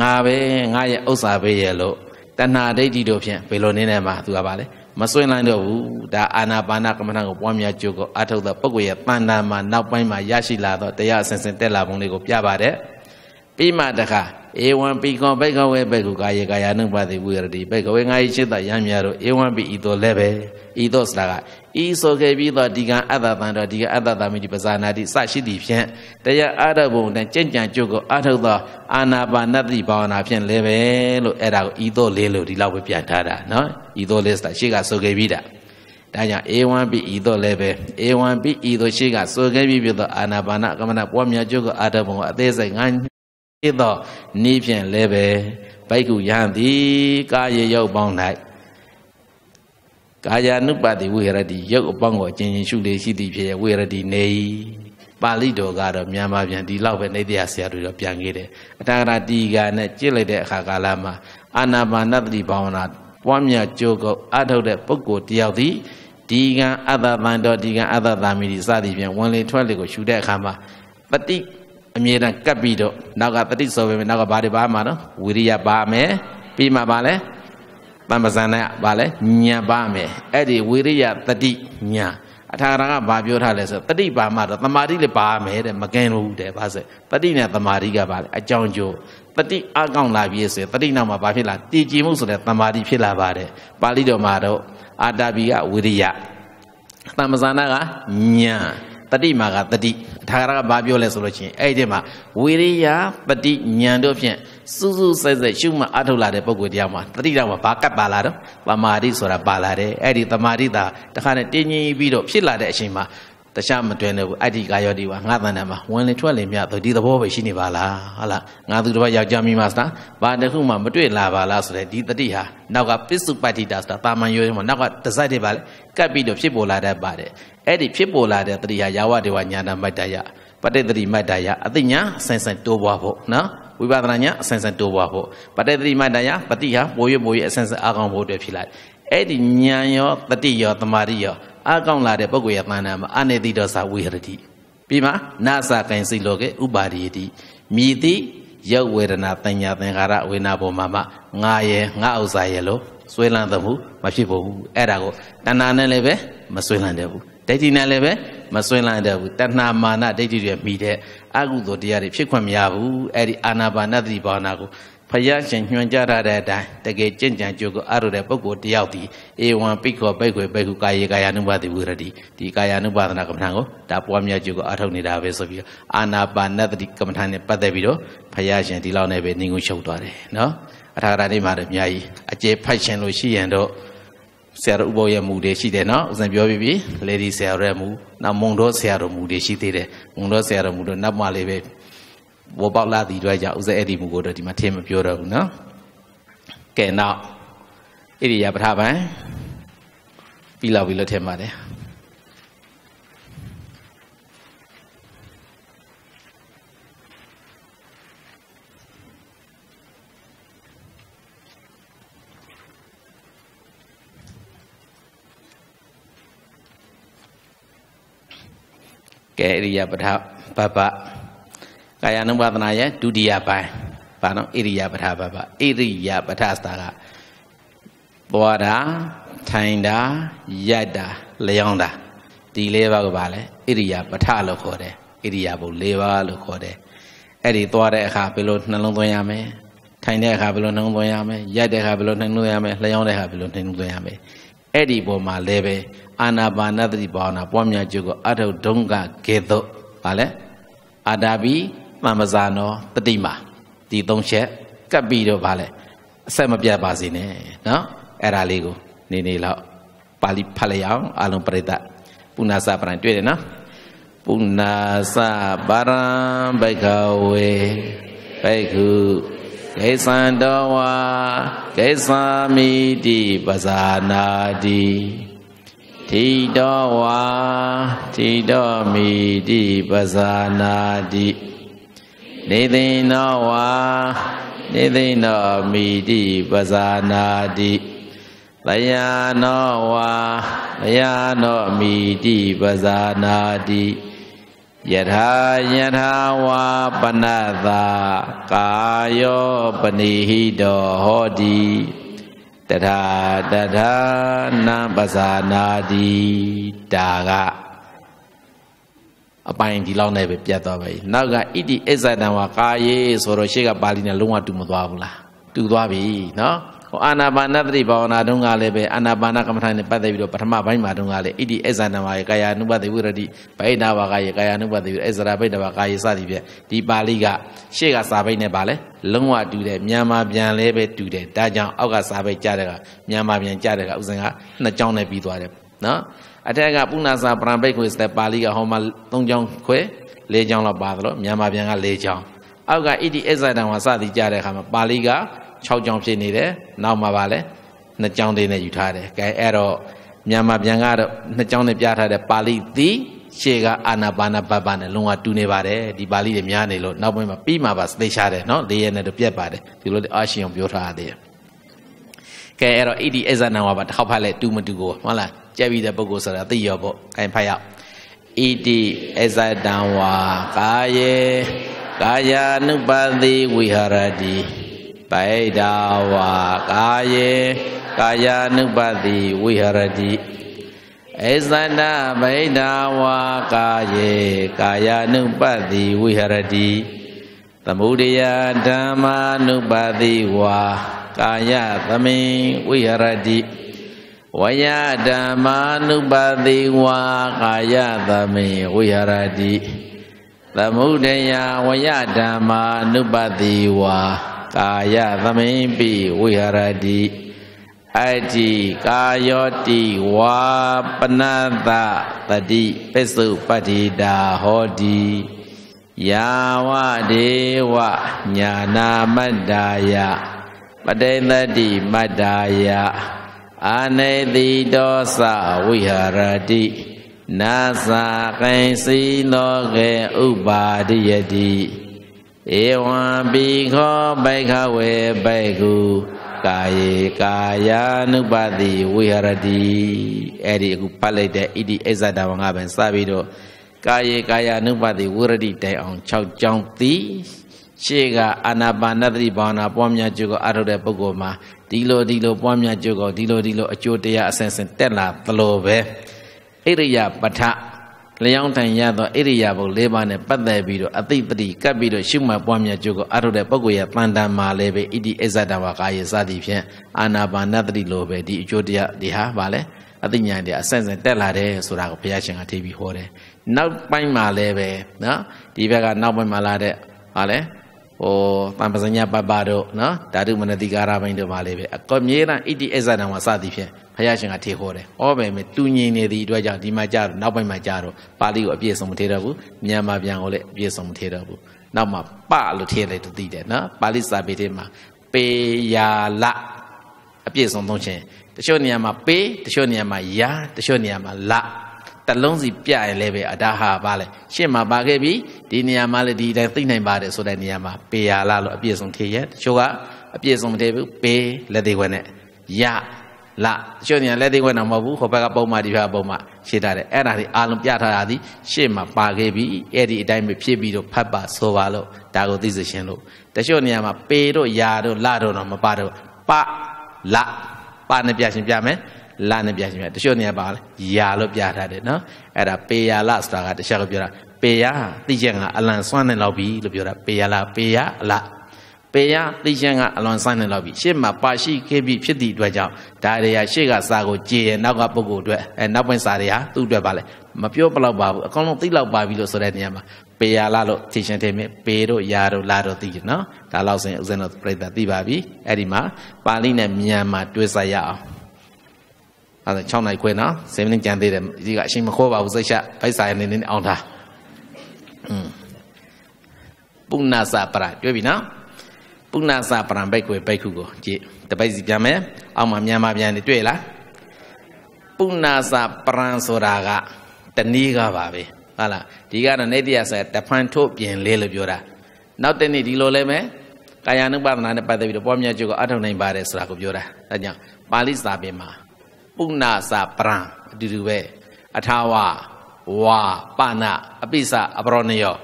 ငါပဲငါရဲ့ဥစ္စာပဲရဲ့လို့တဏှာဒိဋ္ဌိတို့ဖြင့်ဘယ်လိုနည်းနဲ့မှသူဟာပါလေမစွန့်နိုင်တော့ဘူးဒါအာနာပါနာကမ္မဋ္ဌာန်းကိုပွားများကြိုးကိုအထောက်သောပုဂ္ဂိုလ်ရဲ့တဏ္ဍာမှာနောက်ပိုင်းမှာရရှိလာသောတရားအစဉ်စဉ်တက်လာပုံလေးကိုပြပါတယ်ပြီးမှတခါဧဝံပိကောဘိကဝေဘိကုကာယေကာယနုပတိဝိရတိဘိကဝေငါယိစိတယံမြာတို့ဧဝံပိဤတော်လည်းပဲဤတော်စတာကဤဆိုခဲ့ပြီးသောဒီကအတ္တတန်တော်ဒီကအတ္တတမိတိပဇာနာတိစရှိသည်ဖြင့်တရားအားထုတ်ပုံနဲ့ကြင်ကြံကြုတ်ကိုအားထုတ်သောအာနာပါနတိဘာဝနာဖြင့်လည်းပဲလို့အဲ့ဒါကိုဤသောလေးလို့ဒီလောက်ပဲပြန်ထားတာနော်ဤသောလေးဆိုတာရှေ့ကဆိုခဲ့ပြီးတာဒါကြောင့် A1 ပြီးဤသောလည်းပဲ A1 ပြီးဤသောရှေ့ကဆိုခဲ့ပြီးပြသောအာနာပါနကမနာပွားများကြုတ်ကိုအားထုတ်ပုံအသေးစိတ်ငါဤသောဤဖြင့်လည်းပဲဘိက္ခုယံသည်ကာယေရောက်ပေါင်း၌ကာယာနုပါတိဝေရတိရုပ်အပေါင်းကိုအကျဉ်းချင်းရှုလေရှိသည်ဖြစ်ရဲ့ဝေရတိနေ၏ပါဠိတော်ကတော့မြန်မာပြန်ဒီလောက်ပဲနေတရားဆရာတွေတော့ပြန်ခဲ့တယ်အတ္တကရာတီကာနဲ့ကြည့်လိုက်တဲ့အခါကာလမှာအာနာပါနတိဘာဝနာ ပွားများကြိုးကုပ်အထောက်တဲ့ပုဂ္ဂိုလ်တယောက်သည်ဒီကံအတ္တတန်တော်ဒီကံအတ္တသာမိတိစသည်ဖြင့်ဝင်လေထွက်လေကိုရှုတဲ့အခါမှာပฏิအမြဲတမ်းကပ်ပြီးတော့နောက်ကပฏิစောပဲနောက်ကဘာတွေပါမှာနော်ဝိရိယပါမယ်ပြီးမှပါလဲတမ္ပဇန်နဲ့ဗာလဲညာပါမယ်အဲ့ဒီဝိရိယတတိညာအထာရကဗာပြောထားလဲဆိုတတိပါမတော့တမာတိလည်းပါမယ်တဲ့မကင်လို့တဲ့ဗာဆိုတတိနဲ့တမာတိကဗာလဲအကြောင်းကျိုးတတိအကောင်လာပြီဆိုတတိနောက်မှာဗာဖြစ်လာတည်ကြည်မှုဆိုတဲ့တမာတိဖြစ်လာပါတယ်ပါဠိတော်မှာတော့အာတာပိကဝိရိယတမ္ပဇန်ကညာတတိမာကတတိအထာရကဗာပြောလဲဆိုလို့ချင်းအဲ့ဒီမှာဝိရိယတတိညာတို့ဖြင့်စူးစူးဆဲဆဲရှုမှအထုတ်လာတဲ့ပုံကိုတရားမှာတတိတော်မှာဘာကပ်ပါလာတော့ပမာတိဆိုတာပါလာတယ်အဲ့ဒီတမာတိသာတခါနဲ့တင်းကြီးပြီးတော့ဖြစ်လာတဲ့အချိန်မှာတခြားမတွင်တော့ဘူးအတ္တိကာယောတိပါငါသဏ္ဍာန်မှာဝင်လေထွက်လေမြတ်တို့ဒီသဘောပဲရှိနေပါလားဟုတ်လားငါသူတစ်ပါးယောက်ျားမိမစတာဘာတစ်ခုမှမတွေ့လာပါလားဆိုတဲ့ဒီတတိဟာနောက်ကပစ္စုပတ္တိတာဆိုတာတာမန်ယောမှာနောက်ကတစိုက်တွေပါလေကပ်ပြီးတော့ဖြစ်ပေါ်လာတတ်ပါတယ်အဲ့ဒီဖြစ်ပေါ်လာတဲ့တတိဟာယာဝတေဝညာနာမတ္တယပဋိသတိမတ္တယအသိညာဆန်ဆန်တိုးပွားဖို့နော်ဝိပဿနာညာအဆန်ဆန်တိုးပွားဖို့ပဋိသတိမတ္တယပတိဟာပိုရွပိုရွအဆန်ဆန်အကောင်ဖို့အတွက်ဖြစ်လာတယ်အဲ့ဒီညာရောတတိရောတမာတိရောအကောင်လာတဲ့ပုဂ္ဂိုလ်ရဲ့တဏ္ဍာမှာအနိတိဒောစာဝိဟရတိပြီးမှနာစာကံစီလောကေဥပါရိယတိမြည်တိရုပ်ဝေဒနာတညာသင်္ခါရဝေနာပေါ်မှာမှငါရဲ့ငါဥစ္စာရဲ့လို့ဆွေးလန်းသမှုမဖြစ်ဘူးအဲ့ဒါကိုတဏ္ဍာနဲ့လည်းပဲမဆွေးလန်းတယ်ဘူးဒိဋ္ဌိနဲ့လည်းပဲမစွန့်လိုက်တတ်ဘူးတဏှာမာနဒိဋ္ဌိတွေမိတဲ့အကုသိုလ်တရားတွေဖြစ်ခွင့်မရဘူးအဲ့ဒီအာနာပါနသတိဘာဝနာကိုဖယားရှင်ညွှန်ကြားရတဲ့အတိုင်းတကယ်ကြင်ကြံကြိုးကိုအားရတဲ့ပုဂ္ဂိုလ်တယောက်ဒီအေဝံပိခောပိတ်ခွေပိတ်ခုကာယေကာယ ानु ပါတိဝရတိဒီကာယ ानु ပါဒနာကမ္မထာကိုဒါပွားများကြိုးကိုအားထုတ်နေတာပဲဆိုပြီးတော့အာနာပါနသတိကမ္မထာနဲ့ပတ်သက်ပြီးတော့ဖယားရှင်ဒီလောက်နဲ့ပဲနေကိုချုပ်သွားတယ်နော်အထာရဏိမှာတော့အများကြီးအကျေဖတ်ရှင်လို့ရှိရင်တော့ဆရာတော်ဥပ္ပောရဲ့မူတွေရှိတယ်နော်ဦးဇင်ပြောပြီးပြီလေဒီဆရာတော်ရဲ့မူနောက်မုံတော်ဆရာတော်မူတွေရှိသေးတယ်မုံတော်ဆရာတော်မူတော့နောက်မှလေးပဲဝပေါက်လာတီတော့ကြာဦးဇင်အဲ့ဒီမူကိုတော့ဒီမှာထင်မပြောတော့ဘူးနော်ကဲနောက်ဣရိယာပဋ္ဌာပံပြီးလောက်ပြီလို့ထင်ပါတယ်ကဲဣရိယာပထပပကာယ ानु ပါဒနာရဲ့ဒုတိယပိုင်းဘာနော်ဣရိယာပထပပဣရိယာပထဆိုတာကပွားတာထိုင်တာရိုက်တာလျောင်းတာဒီလေးပါးကပါလဲဣရိယာပထလို့ခေါ်တယ်ဣရိယာပု၄ပါးလို့ခေါ်တယ်အဲ့ဒီသွားတဲ့အခါဘယ်လိုနှလုံးသွင်းရမလဲထိုင်တဲ့အခါဘယ်လိုနှလုံးသွင်းရမလဲရိုက်တဲ့အခါဘယ်လိုနှလုံးသွင်းရမလဲလျှောင်းတဲ့အခါဘယ်လိုနှလုံးသွင်းရမလဲအဲ့ဒီပုံမှာလည်းပဲအာနာပါနသတိဘာဝနာပွားများခြင်းကိုအထုဒုံကကဲ့သို့ဗာလဲအာတာပိမမဇာနော တတိမာဒီသုံးချက်ကပ်ပြီးတော့ဗာလဲအဆက်မပြတ်ပါစေနဲ့နော်အဲ့ဒါလေးကို နေနေလောက်ပါဠိဖတ်လိုက်အောင်အလုံးပရိသတ်ပုဏ္ဏစာပရံတွေ့တယ်နော်ပုဏ္ဏစာပရံဘိက္ခဝေဘိက္ခုကိသံတော်ဝါကိသမိတိပဇာနာတိဣတောဝါတိတောမိတိပဇာနာတိနေသိနောဝါနေသိနောမိတိပဇာနာတိတယာနောဝါတယာနောမိတိပဇာနာတိယထာယထာဝါပနတ္တာကာယောပနိဟိတောဟောတိတထာတထာနာပဇာနာတိဒါကအပိုင်ဒီလောက်နဲ့ပဲပြတ်သွားပါပြီနောက်ကဣတိအစ္ဆတံဝါကာယေဆိုတော့ရှေ့ကပါဠိနဲ့လုံးဝတူမသွားဘူးလားတူသွားပြီနော်အာနာပါနသတိဘာဝနာတုန်းကလည်းပဲအာနာပါနကမ္မထာနဲ့ပတ်သက်ပြီးတော့ပထမပိုင်းမှာတုန်းကလည်းဣတိအဇဏမာယေကာယ ानु ပတိဝရတိဗိဒါဝါကယေကာယ ानु ပတိဝရအဇရာဗိဒဝါကာယေစသည်ဖြင့်ဒီပါဠိကရှေ့ကစာပိတ်နဲ့ပါလဲလုံးဝတူတယ်မြန်မာပြန်လဲပဲတူတယ်ဒါကြောင့်အောက်ကစာပိတ်ကြားတဲ့ကမြန်မာပြန်ကြားတဲ့ကဥစဉ်ကနှစ်ကြောင်းနဲ့ပြီးသွားတယ်နော်အထက်ကပုဏ္ဏစာပရံပိတ်ခွေစတဲ့ပါဠိကဟောမှာ၃ကြောင်းခွဲ၄ကြောင်းလောက်ပါသလိုမြန်မာပြန်က၄ကြောင်းအောက်ကဣတိအဇဒံဝါစသည်ကြားတဲ့အခါမှာပါဠိက6ကြောင်ဖြစ်နေတယ်နောက်မှာပါလဲ2ကြောင်သေးနဲ့ယူထားတယ်ကဲအဲ့တော့မြန်မာပြန်ကတော့2ကြောင်နဲ့ပြထားတဲ့ပါဠိသီရှေ့ကအာနာပါနာပပနဲ့လုံးဝတူနေပါတယ်ဒီပါဠိတွေများနေလို့နောက်ပိုင်းမှာပြီးမှာပါသိချတယ်နော်လေးရနဲ့တော့ပြတ်ပါတယ်ဒီလိုအရှင်အောင်ပြောထားသေးတယ်ကဲအဲ့တော့ဣတိအဇဏံဝါပါတစ်ခေါက်ဖတ်လိုက်တူမတူကိုဟုတ်လားကြက်ပြီးတဲ့ပုဂ္ဂိုလ်ဆိုတာသိရောပေါ့အဲဖတ်ရဣတိအဇတံဝါကာယေကာယ ानु ပါတိဝိဟာရတိပိုက်တာဝါကာယေကာယ ानु ပတိဝိဟရတိဧသန္တဗိဒဝါကာယေကာယ ानु ပတိဝိဟရတိသမုဒယဓမ္မာ ानु ပတိဝါကာယသမိဝိဟရတိဝယဓမ္မာ ानु ပတိဝါကာယသမိဝိဟရတိသမုဒယဝယဓမ္မာ ानु ပတိဝါကာယသမိံပိဝိဟာရတိအတ္တိကာယောတိဝါပနတတတိပစ္စုပတ္တိတာဟောတိယာဝဒေဝညာနာမတ္တာယပတိသတိမတ္တာယအာနေတိဒောသဝိဟာရတိနာသကိဉ္စီလောကေဥပါဒိယတိဧဝံပိခောပိုက်ခဝေပိုက်ကုကာယေကာယာနုပါတိဝိဟရတိအဲ့ဒီအခုပတ်လိုက်တဲ့ဣတိအစ္ဆဒဝံကပဲစပြီးတော့ကာယေကာယာနုပါတိဝိရတိတိုင်အောင်6ကြောင်းသိရှေ့ကအာနာပါနသတိဘာဝနာပွားများကြိုးကိုအထောက်တဲ့ပုဂ္ဂိုလ်မှာဒီလိုဒီလိုပွားများကြိုးကိုဒီလိုဒီလိုအကျိုးတရားအစဉ်စဉ်တက်လာသလိုပဲဣရိယာပဋ္ဌလျောင်းတိုင်ရသောဣရိယာပု၄ပါးနဲ့ပတ်သက်ပြီးတော့အသိပတိကပ်ပြီးတော့ရှုမှတ်ပွားများကြိုးကိုအထုတဲ့ပုဂ္ဂိုလ်ရဲ့တန်တန်မှာလည်းပဲဣတိအစ္ဆဒဝါကာယစသည်ဖြင့်အာနာပါနတတိလိုပဲဒီအကျိုးတရားဒီဟာဗာလဲအသိဉာဏ်တရားအဆင့်ဆင့်တက်လာတယ်ဆိုတာကိုဘုရားရှင်ကထေပြီးဟောတယ်။နောက်ပိုင်းမှာလည်းပဲနော်ဒီဘက်ကနောက်ပိုင်းမှာလာတဲ့ဗာလဲဟိုတံပဇညပပတို့နော်ဓာတုမနတိကာရပိုင်းတို့မှာလည်းပဲအကောမြဲတမ်းဣတိအစ္ဆဒံဝါစသည်ဖြင့်ဘုရားရှင်ကထေခေါ်တယ်။ဩဘယ်မဲ့သူငြိမ်နေသည့်အတွက်ကြောင့်ဒီမှာကြတော့နောက်ပိုင်းမှာကြတော့ပါဠိကိုအပြည့်စုံမထေတော့ဘူး။မြန်မာပြန်ကိုလည်းအပြည့်စုံမထေတော့ဘူး။နောက်မှာပလို့ထေလိုက်တည်တယ်နော်။ပါဠိစာပေထဲမှာပေယာလအပြည့်စုံသုံးခြင်းတချို့နေရာမှာပေတချို့နေရာမှာယာတချို့နေရာမှာလတလုံးစီပြရင်လည်းပဲအဒါဟာပါလေရှင့်မှာပါခဲ့ပြီဒီနေရာမှာလည်းဒီတိုင်းသိနိုင်ပါတယ်ဆိုတဲ့နေရာမှာပေယာလလို့အပြည့်စုံထေရတချို့ကအပြည့်စုံမထေဘူးပေလက်သေးခွဲနဲ့ယာလကျွတ်မြန်လက်သိဝဲတာမဟုတ်ဘူးဟိုဘက်ကပုံမှန်ဒီဘက်ကပုံမှန်ရှင်းထားတယ်အဲ့ဒါတွေအလုံးပြထားတာဒီရှေ့မှာပါခဲ့ပြီအဲ့ဒီအတိုင်းပဲဖြစ်ပြီးတော့ဖတ်ပါဆိုပါလို့ဒါကိုသိစေရှင်လို့တချို့နေရာမှာပေတို့ရာတို့လတို့တော့မပါတော့ပလပနဲ့ပြရှင်ပြမယ်လနဲ့ပြရှင်ပြတချို့နေရာပါရာလို့ပြထားတယ်နော်အဲ့ဒါပေရာလဆိုတာကတခြားကပြောတာပေရာသိချက်ကအလံစွမ်းတဲ့လောက်ပြီလို့ပြောတာပေရာလပေရာအလားပေရသိချင်းကအလွန်ဆန်းနေလောက်ပြီရှေ့မှာပါရှိခဲ့ပြီဖြစ်သည့်အတွက်ကြောင့်ဒါတွေဟာရှေ့ကစာကိုကြည်ရင်နောက်ကပုဂ္ဂိုလ်အတွက်အဲနောက်ပိုင်းစာတွေဟာသူ့အတွက်ပါလဲမပြောပလောက်ပါဘူးအကောင်လုံးသိလောက်ပါပြီလို့ဆိုတဲ့နေရာမှာပေရလာလို့သိချင်းတယ်မြေပေတို့ရာတို့လာတို့သိကြနော်ဒါလောက်ဆိုရင်ဥစဉ်တော့ပြိတ္တာသိပါပြီအဲ့ဒီမှာပါဠိနဲ့မြန်မာတွေ့ဆက်ရအောင်အဲ့ဒါ6နိုင်ခွဲနော်7မိနစ်ကြံသေးတယ်ဒီကအရှင်မခေါ်ပါဘူးစိတ်ချဖိုက်စာရနေနေအောင်ထားอืมပုဏ္ဏစာပရတွေ့ပြီနော်ပုဏ္ဏစာပရံဘိတ်ခွေဘိတ်ခုကိုကြည့်တပိတ်စီပြန်မယ်အောက်မှာမြန်မာပြန်နေတွေ့လားပုဏ္ဏစာပရံဆိုတာကတနည်းကပါပဲဟုတ်လားဒီကတော့နေတ္တရာဆိုတဖန်ထုတ်ပြင်လေးလို့ပြောတာနောက်တနေ့ဒီလိုလဲမယ်ကာယ ानु ပဒနာနဲ့ပတ်သက်ပြီးတော့ပွားများကျုပ်ကိုအထောက်နိုင်ပါတယ်ဆိုတာကိုပြောတာအဲကြောင့်ပါဠိစာပေမှာပုဏ္ဏစာပရံအတူတူပဲအထာဝဝပနအပိစအပရောနယော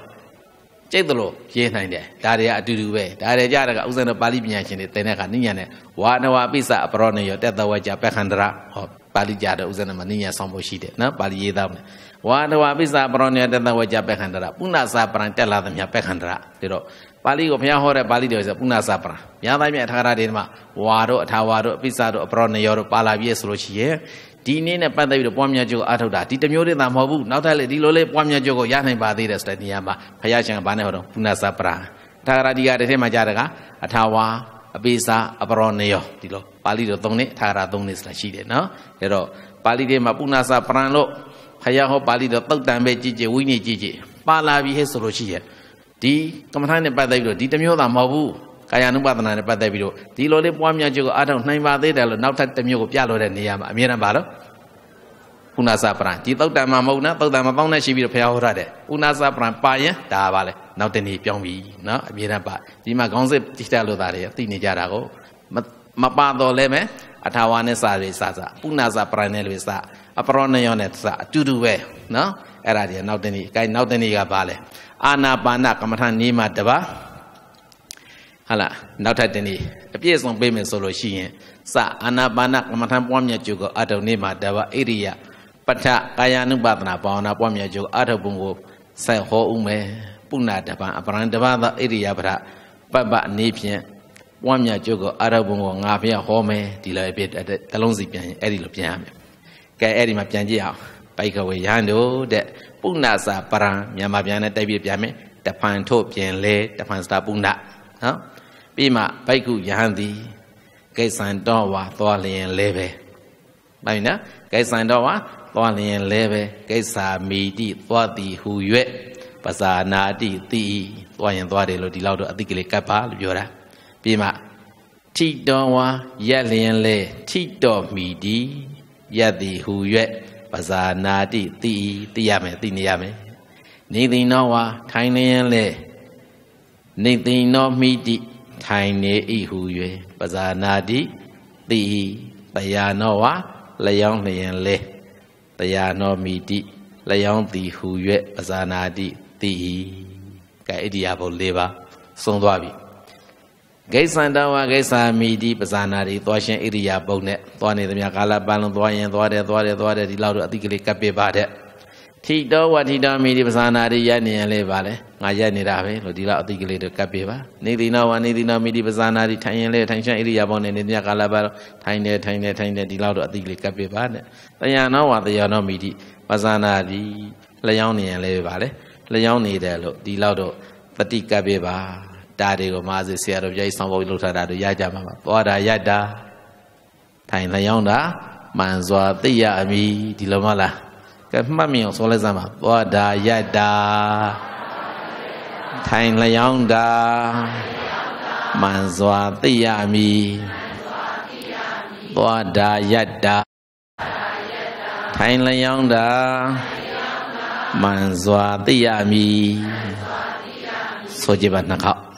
ကြိုက်သလိုရေးနိုင်တယ်ဒါတွေကအတူတူပဲဒါတွေကြတာကဥစ္စာနဲ့ပါဠိပညာရှင်တွေသင်တဲ့အခါနိညာနဲ့ဝါနဝပိစအပရောနေရောတက်တဝကြပက္ခန္တရဟောပါဠိကြတဲ့ဥစ္စာနဲ့မနိညာဆောင်ဖို့ရှိတယ်နော်ပါဠိရေးသားမယ်ဝါနဝပိစပရောနေတက်တဝကြပက္ခန္တရပုဏ္ဏစာပရံတက်လာသမျှပက္ခန္တရဒါတော့ပါဠိကိုဘုရားဟောတဲ့ပါဠိတော်ဆိုပုဏ္ဏစာပရံများသားမြတ်အထာရတွေမှာဝါတို့အထာဝါတို့အပိစတို့အပရောနေရောတို့ပါလာပြည့်ဆိုလို့ရှိရဲ့ဒီနေ့နဲ့ပတ်သက်ပြီးတော့ပွားများကြိုးအားထုတ်တာဒီတမျိုးတည်းသာမဟုတ်ဘူးနောက်ထပ်လေဒီလိုလေးပွားများကြိုးကိုရနိုင်ပါသေးတယ်ဆိုတဲ့နေရာမှာဘုရားရှင်ကဘာနဲ့ဟောတော့ပုဏ္ဏစပရာဒါကရာဒီကတစ်ထဲမှာကြားတကအထာဝါအပိစာအပရောနေယောဒီလိုပါဠိတော်၃နှစ်ထာဂရာ၃နှစ်ဆိုတာရှိတယ်နော်အဲတော့ပါဠိထဲမှာပုဏ္ဏစပရံလို့ဘုရားဟောပါဠိတော်သုတ်တံပဲကြည်ကြည်ဝိနည်းကြည်ကြည်ပါလာပြီဟဲ့ဆိုလို့ရှိရဲ့ဒီကမ္မထာနဲ့ပတ်သက်ပြီးတော့ဒီတမျိုးသာမဟုတ်ဘူးကာယ ानु ပဒနာနဲ့ပတ်သက်ပြီးတော့ဒီလိုလေးပွားများခြင်းကိုအားထုတ်နိုင်ပါသေးတယ်လို့နောက်ထပ်တစ်မျိုးကိုပြလို့တဲ့နေရာမှာအမြဲတမ်းပါလို့ဥနာစပရံဒီသုတ်တံမှာမဟုတ်နော်သုတ်တံမှာပေါင်းနဲ့ရှိပြီးတော့ဘုရားဟောထားတယ်ဥနာစပရံပါရင်ဒါပါလေနောက်တနေ့ပြောင်းပြီနော်အမြဲတမ်းပါဒီမှာခေါင်းစစ်တိတက်လို့သားတွေသိနေကြတာကိုမပါတော့လဲမယ်အထာဝါနဲ့စာတွေစာစာပုနာစာပရနဲ့တွေစာအပရောနယောနဲ့စာအတူတူပဲနော်အဲ့ဒါတွေနောက်တနေ့အဲနောက်တနေ့ကပါလေအာနာပါနကမ္မထာနေမှာတပါဟုတ်လားနောက်ထပ်ဒီနေ့အပြည့်အစုံပေးမယ်ဆိုလို့ရှိရင်စအာနာပါနကမ္မထံပွားမြတ်ကျုပ်ကိုအထုံနေမှာတပါဣရိယပဋ္ဌကာယ ानु ပဒနာဘာဝနာပွားမြတ်ကျုပ်အထုံပုံကိုဆက်ဟောဦးမယ်ပုဏ္ဏတပံအပရံတပသာဣရိယပဒပပအနေဖြင့်ပွားမြတ်ကျုပ်ကိုအထုံပုံကိုငါဖျက်ဟောမယ်ဒီလိုဖြစ်တဲ့တလုံးစီပြန်ရင်အဲ့ဒီလိုပြန်ရမယ်ကဲအဲ့ဒီမှာပြန်ကြည့်အောင်ဘိုက်ကဝေရန်တို့တဲ့ပုဏ္ဏစာပရံမြန်မာပြန်နဲ့တိုက်ပြပြန်မယ်တဖန်ထုတ်ပြင်လဲတဖန်စတာပုဏ္ဏနော်ပြီးမှဘိုက်ကုယဟန်သည်ကိစ္ဆန်တော်ဝါသွားလျင်လဲပဲမှန်ပြီနော်ကိစ္ဆန်တော်ဝါသွားလျင်လဲပဲကိစ္ဆာမီတိသွားသည်ဟူ၍ပဇာနာတိတိသွားရင်သွားတယ်လို့ဒီလောက်တော့အတိကလေးကပ်ပါလို့ပြောတာပြီးမှထိတော်ဝါရက်လျင်လဲထိတော်မီတိရက်သည်ဟူ၍ပဇာနာတိတိသိရမယ်သိနေရမယ်နေသိနောဝါထိုင်လျင်လဲနေသိနောမိတိထိုင်နေဤဟူ၍ပဇာနာတိတိတယာနောဝလျောင်းလျင်လဲတယာနောမိတိလျောင်းတိဟူ၍ပဇာနာတိတိကဲအဒီယာဘုတ်၄ပါးသုံးသွားပြီဂိသန္တဝဂိသာမိတိပဇာနာတိသွားရှင်ဣရိယာပုတ်နဲ့သွားနေသမျှကာလပန်လုံးသွားရင်သွားတယ်သွားတယ်သွားတယ်ဒီလောက်တော့အတိကလေးကပ်ပြပါတဲ့ထိတော်ဝထိတော်မိဒီပဇာနာတွေရိုက်နေရလဲပါလေငါရိုက်နေတာပဲလို့ဒီလောက်အတိကလေးတွေကပ်ပေးပါနေတိနောဝနေတိနောမိဒီပဇာနာတွေထိုင်ရင်လဲထိုင်ချင်ဣရိယာပေါ်နေနေမြတ်ကာလပါတော့ထိုင်တယ်ထိုင်တယ်ထိုင်တယ်ဒီလောက်တော့အတိကလေးကပ်ပေးပါနဲ့တယံနောဝတယံနောမိဒီပဇာနာဒီလျှောင်းနေရလဲပါလေလျှောင်းနေတယ်လို့ဒီလောက်တော့တတိကပ်ပေးပါတာတွေကိုမာစေဆရာတော်ပြကြီးဆောင်ဖို့လှုပ်ထားတာတို့ရကြမှာပါသွားတာရတာထိုင်လျှောင်းတာမှန်စွာသိရအမိဒီလိုမလားကဲမှတ်မိအောင်ဆိုလိုက်စမ်းပါဘောဓာယတ္တာထိုင်လျောင်းတာမှန်စွာသိရမည်ဘောဓာယတ္တာထိုင်လျောင်းတာမှန်စွာသိရမည်ဆိုကြပါနှစ်ခေါက်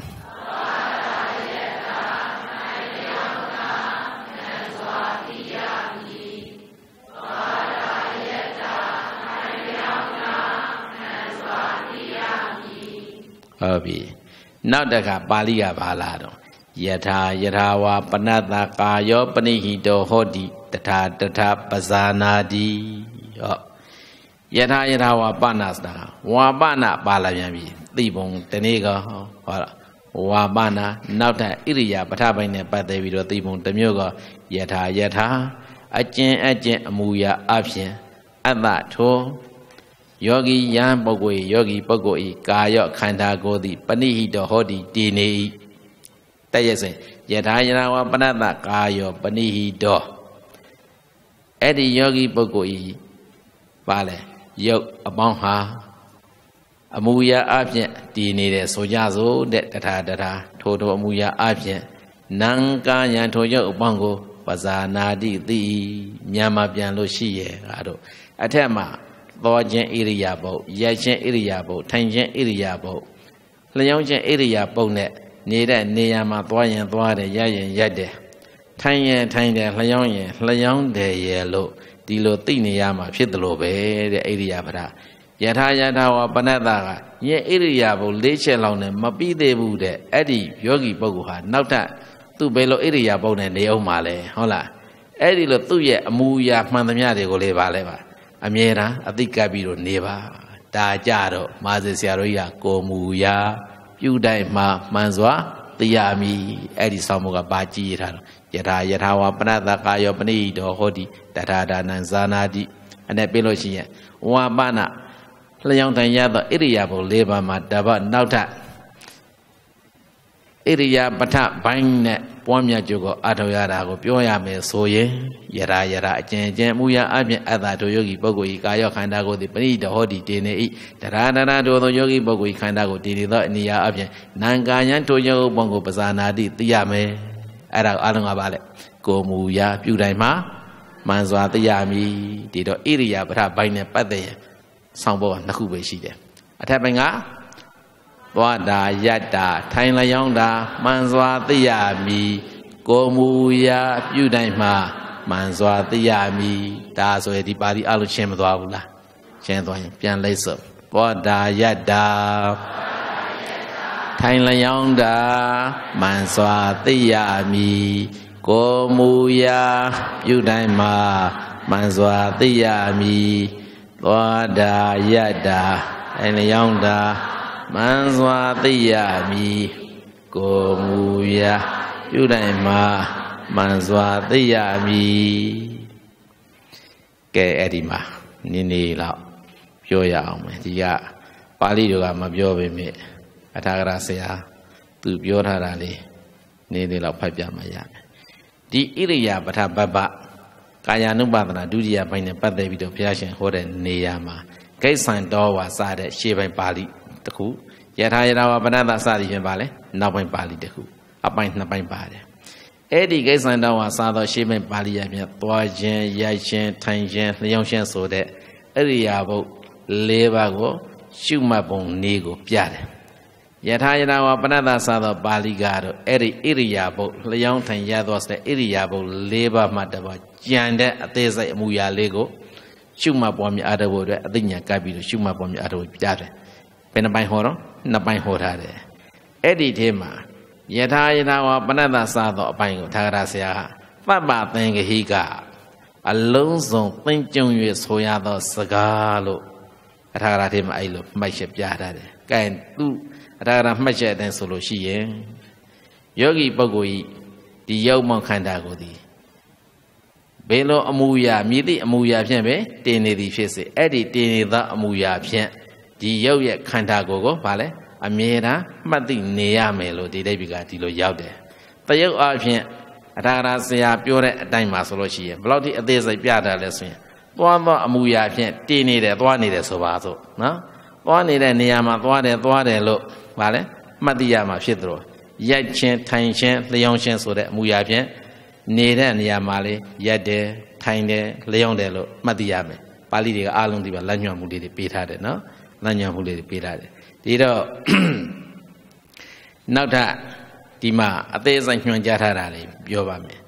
ဟုတ်ပြီနောက်တခါပါဠိကဘာလာတော့ယထာယထာဝါပနတ္တကာယောပနိဟိတောဟောတိတထာတထာပဇာနာတိဟောယထာယထာဝါပနာစတာဝါပနာပါလာပြန်ပြီသိပုံဒီနေ့ကဟောတာဝါပနာနောက်ထပ်ဣရိယာပထပိုင်းနဲ့ပတ်သက်ပြီးတော့သိပုံတစ်မျိုးကယထာယထာအကျဉ်အကျဉ်အမူအရာအဖြစ်အတ္တထောယောဂီယံပုဂ္ဂိုလ်ယောဂီပုဂ္ဂိုလ်ဤကာယောခန္ဓာကိုယ်သည်ပဏိဟိတောဟောတိတေနေဤတည့်ရစဉ်ယထာယနာဝပနတ္တကာယောပဏိဟိတောအဲ့ဒီယောဂီပုဂ္ဂိုလ်ဤပါလေယုတ်အပေါင်းဟာအမူအရာအပြင်တည်နေတယ်ဆိုကြစို့တဲ့တထာတထာထိုထိုအမူအရာအပြင်နံကာယံထိုယုတ်အပေါင်းကိုပဇာနာတိတိမြန်မာပြန်လို့ရှိရဲ့ငါတို့အထက်မှာသွားခြင်းဣရိယာပုတ်ရက်ခြင်းဣရိယာပုတ်ထိုင်ခြင်းဣရိယာပုတ်လျှောင်းခြင်းဣရိယာပုတ်နဲ့နေတဲ့နေရာမှာသွားရင်သွားတယ်ရရင်ရက်တယ်ထိုင်ရင်ထိုင်တယ်လျှောင်းရင်လျှောင်းတယ်ရလို့ဒီလိုသိနေရမှာဖြစ်တယ်လို့ပဲတဲ့ဣရိယာပဒယထာယထာဝပဏတ္တကယင်ဣရိယာပုတ်လေးချက်လောက်နဲ့မပြီးသေးဘူးတဲ့အဲ့ဒီယောဂီပုဂ္ဂိုလ်ဟာနောက်ထပ်သူ့ဘယ်လိုဣရိယာပုတ်နဲ့နေအောင်ပါလဲဟုတ်လားအဲ့ဒီလိုသူ့ရဲ့အမူအရာမှန်သမျှတွေကိုလေးပါလဲပါအမြဲတမ်းအသိကပ်ပြီးတော့နေပါဒါကြတော့မာဇီဆရာတို့ရကိုမူရာပြုတိုင်းမှာမှန်စွာတရားမိအဲ့ဒီဆောင်းဘုကဘာကြည်ထားတော့ယထာယထာဝပနတကာယောပနိတော်ဟောတိတထာဒါနံဇာနာတိအဲ့ပြလို့ရှိရင်ဝါပနာလျောင်းတန်ရသောဣရိယာပု၄ပါးမှာတပတ်နောက်ထပ်ဣရိယာပထဘိုင်းနဲ့ပွားများကြုတ်ကိုအာထောရတာကိုပြောရမယ်ဆိုရင်ယရာယရာအကျဉ်းချင်းမူရအပြင်အတ္တတို့ယောဂီပုဂ္ဂိုလ်ဤကာယောခန္ဓာကိုသည်ပဏိတဟောတိတေနေဤတရာတရာတို့သောယောဂီပုဂ္ဂိုလ်ဤခန္ဓာကိုတည်နေသောအနိယာအပြင်နံကာယံတို့ယောဂပုံကိုပဇာနာတိသိရမယ်အဲ့ဒါအလုံးကပါလေကိုမူရပြုတိုင်းမှာမှန်စွာသိရမည်ဒီတော့ဣရိယာပထဘိုင်းနဲ့ပတ်သက်ရင်ဆောင်းဘောကနှစ်ခုပဲရှိတယ်အထက်ပိုင်းကသွားတာယတ်တာထိုင်လျောင်းတာမှန်စွာသိရမည်ကိုမူရာပြုတိုင်းမှာမှန်စွာသိရမည်ဒါဆိုရင်ဒီပါဠိအလုံးရှင်းမသွားဘူးလားရှင်းသွားရင်ပြန်လိုက်စို့ပောဓာယတ္တာထိုင်လျောင်းတာမှန်စွာသိရမည်ကိုမူရာပြုတိုင်းမှာမှန်စွာသိရမည်သောဓာယတ္တာထိုင်လျောင်းတာမှန်စွာသိရမည်ကိုမူရာပြုနိုင်မှာမှန်စွာသိရမည်ကဲအဲ့ဒီမှာနည်းနည်းတော့ပြောရအောင်မယ်ဒီကပါဠိတွေကမပြောပေမဲ့အထာဂရဆရာသူပြောထားတာလေးနည်းနည်းတော့ဖတ်ပြမှရမယ်ဒီဣရိယာပထပပ္ပကာယ ानु ပါဒနာဒုတိယပိုင်းနဲ့ပတ်သက်ပြီးတော့ဘုရားရှင်ဟောတဲ့နေရာမှာဂိတ်ဆန်တော်ဝါစတဲ့ရှေးပိုင်းပါဠိတစ်ခုယထာယထာဝပဏ္ဏတာစသည်ဖြင့်ပါလေနောက်ပိုင်းပါဠိတစ်ခုအပိုင်းနှစ်ပိုင်းပါတယ်အဲ့ဒီကိစ္စန်တော်ဟာစာတော်ရှိမဲ့ပါဠိရမြတ်သွားခြင်းရိုက်ခြင်းထိုင်ခြင်းလျှောင်းခြင်းဆိုတဲ့အရိယာဘုတ်၄ပါးကို ရှုမှတ်ပုံနေကို ပြတယ်ယထာယနာဝပဏ္ဍသာသောပါဠိကတော့အဲ့ဒီဣရိယာပုတ်လျောင်းထိုင်ရသောဆိုတဲ့ဣရိယာပုတ်၄ပါးမှတပါးကြံတဲ့အသေးစိတ်အမူအရာလေးကိုရှုမှတ်ပွားများအားထုတ်ဖို့အတွက်အသိဉာဏ်ကပ်ပြီးတော့ရှုမှတ်ပွားများအားထုတ်ပြတယ်ဘယ်နှပိုင်းဟောတော့နှစ်ပိုင်းဟောထားတယ်အဲ့ဒီထဲမှာယထာယထာဝပဏ္ဍသာသောအပိုင်းကိုသာဂရဆရာကသဗ္ဗသင်္ကဟိကအလုံးစုံသင်ကြုံ၍ဆိုရသော စကားလို့အထာဂရထဲမှာအဲ့လိုမှတ်ချက်ပြထားတယ်။ကဲသူအထာဂရမှတ်ချက်အတိုင်းဆိုလို့ရှိရင်ယောဂီပုဂ္ဂိုလ်ဤဒီရောက်မောင်ခန္ဓာကိုယ်သည်ဘယ်လိုအမူအရာမြည်သည့်အမူအရာဖြင့်ပဲတင်နေသည်ဖြစ်စေအဲ့ဒီတင်နေသောအမူအရာဖြင့်ဒီရုပ်ရဲ့ခန္ဓာကိုယ်ကိုဗာလဲအမြဲတမ်းမှတ်သိနေရမယ်လို့ဒီတိဗ္ဗိကဒီလိုရောက်တယ်တရုပ်အဖြစ်အထာရာဆရာပြောတဲ့အတိုင်းပါဆိုလို့ရှိရင်ဘလောက်ထိအသေးစိတ်ပြတာလဲဆိုရင်သွားသောအမူအရာဖြင့်တည်နေတယ်သွားနေတယ်ဆိုပါစို့နော်သွားနေတဲ့နေရာမှာသွားတယ်သွားတယ်လို့ဗာလဲမှတ်သိရမှာဖြစ်သလိုရိုက်ချင်းထိုင်ချင်းလျောင်းချင်းဆိုတဲ့အမူအရာဖြင့်နေတဲ့နေရာမှာလေရက်တယ်ထိုင်တယ်လျောင်းတယ်လို့မှတ်သိရမယ်ပါဠိတွေကအားလုံးဒီပါလက်ညှော်မှုလေးတွေပေးထားတယ်နော်လမ်းညွှန်မှုလေးပေးလာတယ်ဒီတော့နောက်ထပ်ဒီမှာအသေးစိတ်ညွှန်ကြားထားတာလေးပြောပါမယ်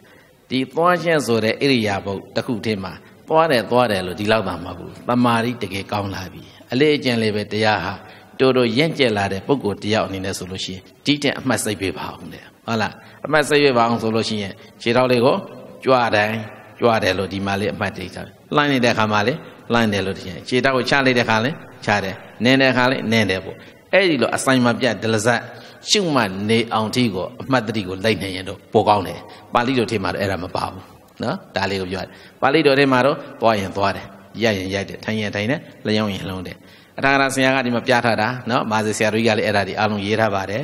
ဒီသွားခြင်းဆိုတဲ့ဣရိယာပုတ်တစ်ခုထဲမှာသွားတယ်သွားတယ်လို့ဒီလောက်သာမဟုတ်ဘူးတမာရီတကယ်ကောင်းလာပြီအလေးအကျင့်လေးပဲတရားဟာတော်တော်ရင့်ကျက်လာတဲ့ပုဂ္ဂိုလ်တယောက်အနေနဲ့ဆိုလို့ရှိရင်ဒီတဲ့အမှတ်စိတ်ပေးပါအောင်လေဟုတ်လားအမှတ်စိတ်ပေးပါအောင်ဆိုလို့ရှိရင်ခြေထောက်လေးကိုကြွတိုင်းကြွတယ်လို့ဒီမှာလေးအမှတ်တိတ်ထားလှမ်းနေတဲ့ခါမှာလေလှမ်းတယ်လို့ထင်ခြေထောက်ကိုချလိုက်တဲ့ခါလေခြားတယ်နင်းတဲ့အခါလေးနင်းတယ်ပေါ့အဲ့ဒီလိုအဆိုင်မပြတ်ဒလဇတ်ရှုမှနေအောင်တိကိုအမှတ်တတိကိုလိုက်နေရင်တော့ပိုကောင်းတယ်ပါဠိတော်ထဲမှာတော့အဲ့ဒါမပါဘူးနော်ဒါလေးကိုပြောတယ်ပါဠိတော်ထဲမှာတော့သွားရင်သွားတယ်ရရင်ရိုက်တယ်ထိုင်ရင်ထိုင်တယ်လျောင်းရင်လုံးတယ်အထာဂရဆရာကဒီမှာပြထားတာနော်မာဇီဆရာတို့ကြီးကလည်းအဲ့ဒါဒီအားလုံးရေးထားပါတယ်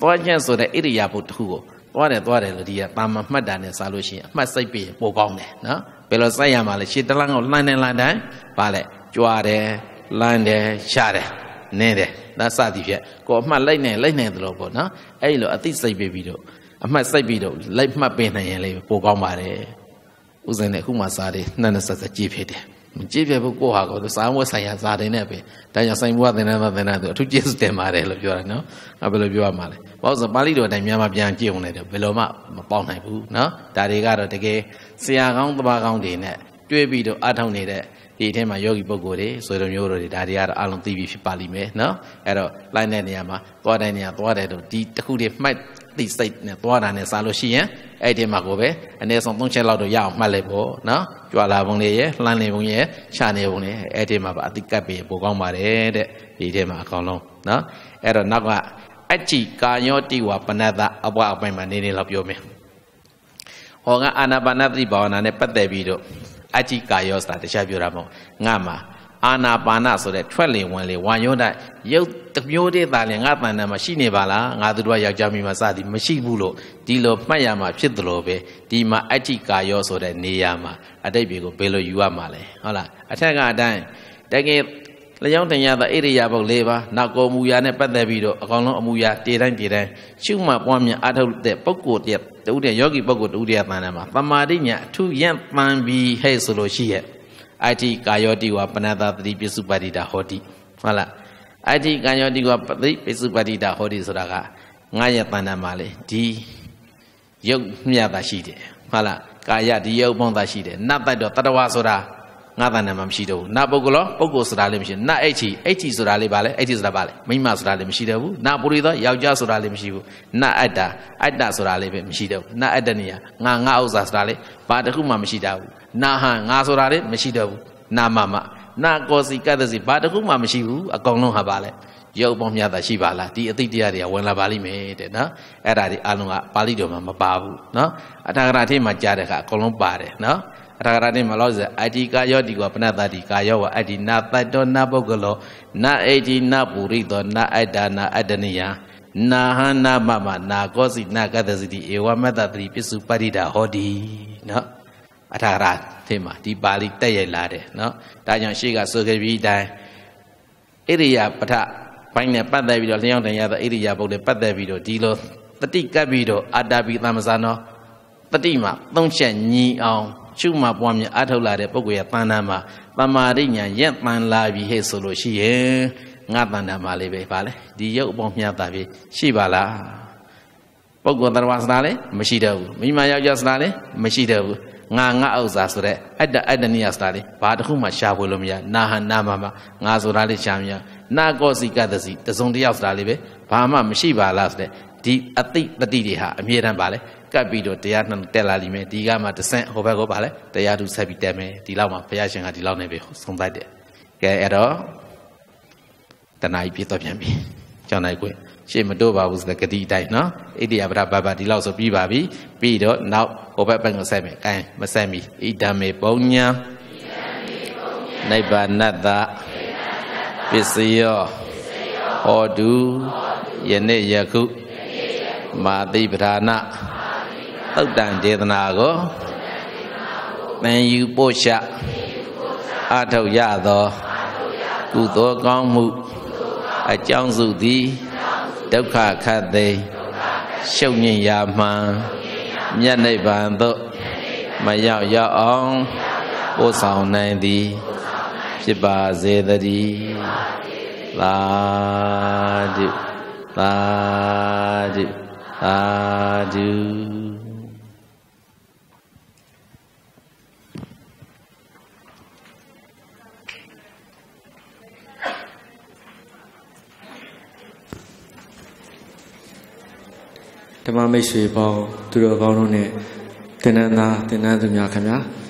သွားခြင်းဆိုတဲ့ဣရိယာပုတစ်ခုကိုသွားတယ်သွားတယ်လို့ဒီကပါမမှတ်တာနဲ့စားလို့ရှိရင်အမှတ်စိတ်ပြီးပိုကောင်းတယ်နော်ဘယ်လိုစိုက်ရမှာလဲရှေ့တလန်းကိုလှမ်းနေလှမ်းတိုင်းပါလဲကြွားတယ်လန်းတယ်ရှားတယ်နင်းတယ်ဒါစသည်ဖြင့်ကိုအမှတ်လိုက်နေလိုက်နေသလိုပေါ့နော်အဲ့လိုအသိစိတ်ပေးပြီးတော့အမှတ်စိတ်ပြီးတော့လိုက်မှတ်ပေးနိုင်ရင်လေပိုကောင်းပါတယ်ဥစဉ်နဲ့အခုမှစားတယ်နှစ်နှစ်ဆက်ဆက်ကြည်ဖြစ်တယ်မကြည်ဖြစ်ဘူးကိုဟာကောစားဝတ်ဆိုင်ရာဇာတင်နဲ့ပဲဒါကြောင့်ဆိုင်ဘုရားသင်္นานသားသင်္นานသူအထူးကျေးဇူးတင်ပါတယ်လို့ပြောတာနော်အဘယ်လိုပြောရမှာလဲပေါ့ဆိုပါဠိတော်တိုင်းမြန်မာပြန်ကြည့်အောင်လေဘယ်လိုမှမပေါက်နိုင်ဘူးနော်ဒါတွေကတော့တကယ်ဆရာကောင်းတပါးကောင်းတွေနဲ့တွေ့ပြီးတော့အထောက်နေတဲ့ဒီအထဲမှာယောဂီပုဂ္ဂိုလ်တွေဆွေတို့မျိုးတို့တွေဒါတွေကတော့အလုံးသိပြီဖြစ်ပါလိမ့်မယ်နော်အဲ့တော့လိုက်တဲ့နေရာမှာသွားတဲ့နေရာသွားတယ်တို့ဒီတစ်ခုတွေမှတ်သိစိတ်နဲ့သွားတာနဲ့စားလို့ရှိရင်အဲ့ဒီမှာကိုပဲအနည်းဆုံး၃ချက်လောက်တော့ရအောင်မှတ်လိုက်ပေါ့နော်ကြွာလာပုံလေးရဲ့လှမ်းနေပုံရဲ့ခြာနေပုံလေးအဲ့ဒီမှာပါအတိကပ်ပဲပိုကောင်းပါတယ်တဲ့ဒီထဲမှာအကောင်လုံးနော်အဲ့တော့နောက်ကအကြည့်ကာယောတိဝပနတ္တအပွားအပိုင်းမှာနေနေလောက်ပြောမယ်ဟောကအာနာပါနသတိဘာဝနာနဲ့ပတ်သက်ပြီးတော့အကြိကာယောဆိုတာတခြားပြောတာမဟုတ်ငါမှာအာနာပါနဆိုတဲ့ထွက်လေဝင်လေဝါယောတရုပ်တစ်မျိုးတည်းသာလင်ငါတဏ္ဍာမရှိနေပါလားငါတို့ကယောက်ျားမိမစသည်မရှိဘူးလို့ဒီလိုမှတ်ရမှာဖြစ်တယ်လို့ပဲဒီမှာအကြိကာယောဆိုတဲ့နေရာမှာအတိတ်တွေကိုဘယ်လိုယူရမှာလဲဟုတ်လားအထက်ကအတိုင်းတကယ်လျောင်းတင်ရသောဣရိယာပုတ်၄ပါးနောက်ကိုမူရာနဲ့ပတ်သက်ပြီးတော့အကောင်လုံးအမူရာတည်တိုင်းတည်တိုင်းရှုမှတ်ပွားများအထောက်တဲ့ပုဂ္ဂိုလ်တည်းတူတဲ့ယောဂီပုဂ္ဂိုလ်တူတဲ့တန်တယ်မှာသမာဓိညာအထူးရင့်ပန်ပြီးဟဲ့ဆိုလို့ရှိရဲ့အတ္တိကာယောတိဝပနတသတိပစ္စုပတိတာဟောတိဟုတ်လားအတ္တိကာယောတိဝပတိပစ္စုပတိတာဟောတိဆိုတာကငါရဲ့တန်တယ်မှာလေဒီယုတ်မြတ်တာရှိတယ်ဟုတ်လားကာယဒီယုတ်ပေါင်းတာရှိတယ်နတ်တိုက်တော့တတဝါဆိုတာငါတဏ္ဍာမရှိတော့ဘူးနာပုဂ္ဂလောပုဂ္ဂိုလ်ဆိုတာလည်းမရှိနာအဲ့ချီအဲ့ချီဆိုတာလည်းပါလေအဲ့ချီဆိုတာပါလေမိမဆိုတာလည်းမရှိတော့ဘူးနာပုရိသောယောက်ျားဆိုတာလည်းမရှိဘူးနာအတ္တအတ္တဆိုတာလည်းပဲမရှိတော့ဘူးနာအတ္တနေရငါငါဥစ္စာဆိုတာလည်းဘာတစ်ခုမှမရှိတော့ဘူးနာဟံငါဆိုတာလည်းမရှိတော့ဘူးနာမမနာကောစီကတ္တစီဘာတစ်ခုမှမရှိဘူးအကောင်လုံးဟာပါလေရုပ်ပေါင်းများတာရှိပါလားဒီအသိတရားတွေကဝင်လာပါလိမ့်မယ်တဲ့နော်အဲ့ဒါတွေအလုံးကပါဠိတော်မှာမပါဘူးနော်အထာဂရထေမှာကြားတဲ့အခါအကုန်လုံးပါတယ်နော်အထာဂရတိမလောဇအတ္တိကာယောတိကောပနတ္တိကာယောဝအတ္တိနာတ္တောနာပုဂ္ဂလောနာအိတိနာပုရိသောနာအတ္တနာအတ္တနိယနာဟနာမမနာကောစီနာကတသတိဧဝမတ္တတိပစ္စုပတိတာဟောတိနော်အထာရသင်မှာဒီပါဠိတက်ရိုက်လာတယ်နော်ဒါကြောင့်ရှေ့ကဆိုခဲ့ပြီးတိုင်းဣရိယာပထပိုင်းနဲ့ပတ်သက်ပြီးတော့လျှောင်းတန်ရသောဣရိယာပုတ်နဲ့ပတ်သက်ပြီးတော့ဒီလိုတတိကပ်ပြီးတော့အာတာပိသမဇာနောတတိမှာ သုံးချက်ညီအောင်ရှုမှတ်ပွားများအထောက်လာတဲ့ပုဂ္ဂိုလ်ရဲ့တဏ္ဍာမှာတမာရိညာရက်ပန်လာပြီဟဲ့ဆိုလို့ရှိရင်ငါတဏ္ဍာမှာလေးပဲပါလေဒီရုပ်အပေါင်းမြတ်တာပြီရှိပါလားပုဂ္ဂိုလ်တရားစတာလည်းမရှိတော့ဘူးမိမယောက်ျားစတာလည်းမရှိတော့ဘူးငါငါဥစ္စာဆိုတဲ့အတ္တအတ္တနိယစတာလေးဘာတစ်ခုမှရှားဖို့လို့မရနာဟနာမမငါဆိုတာလေးရှားမရနာကောစီကတစီတစုံတယောက်စတာလေးပဲဘာမှမရှိပါလားဆိုတဲ့ဒီအတိတတိတွေဟာအမြဲတမ်းပါလေကပ်ပြီးတော့တရားနှံတက်လာလိမ့်မယ်ဒီကမှတဆင့်ဟိုဘက်ကပါလဲတရားသူဆက်ပြီးတက်မယ်ဒီလောက်မှဘုရားရှင်ကဒီလောက်နဲ့ပဲဆုံးသက်တယ်ကဲအဲ့တော့တဏှာကြီးပြတော့ပြန်ပြီကျောင်းနိုင်ကွင်းရှေ့မတို့ပါဘူးဆိုတဲ့ဂတိတိုင်းနော်ဣတိယပရပပဒီလောက်ဆိုပြီးပါပြီပြီးတော့နောက်ဟိုဘက်ဘက်ကိုဆက်မယ်အဲမဆက်မီဣဒံမေပုံညာနိဗ္ဗာနတ္တပစ္စယောဟောတုယနေ့ယခုမာတိပဓာနာသုတ်တန်ဒေသနာကိုသင်ယူပို့ရှအထောက်ရသောကုသိုလ်ကောင်းမှုအကြောင်းစုသည်ဒုက္ခခတ်သိရှုပ်ငြိမ်ရာမှန်မြတ်နိဗ္ဗာန်သို့မရောက်ရောက်အောင်ပို့ဆောင်နိုင်သည်ဖြစ်ပါစေတည်းသာဓုသာဓုသာဓုဓမ္မမိတ်ဆွေပေါင်းသူတော်ကောင်းတို့နဲ့တင်နန်းသားတင်နန်းသူများခင်ဗျာ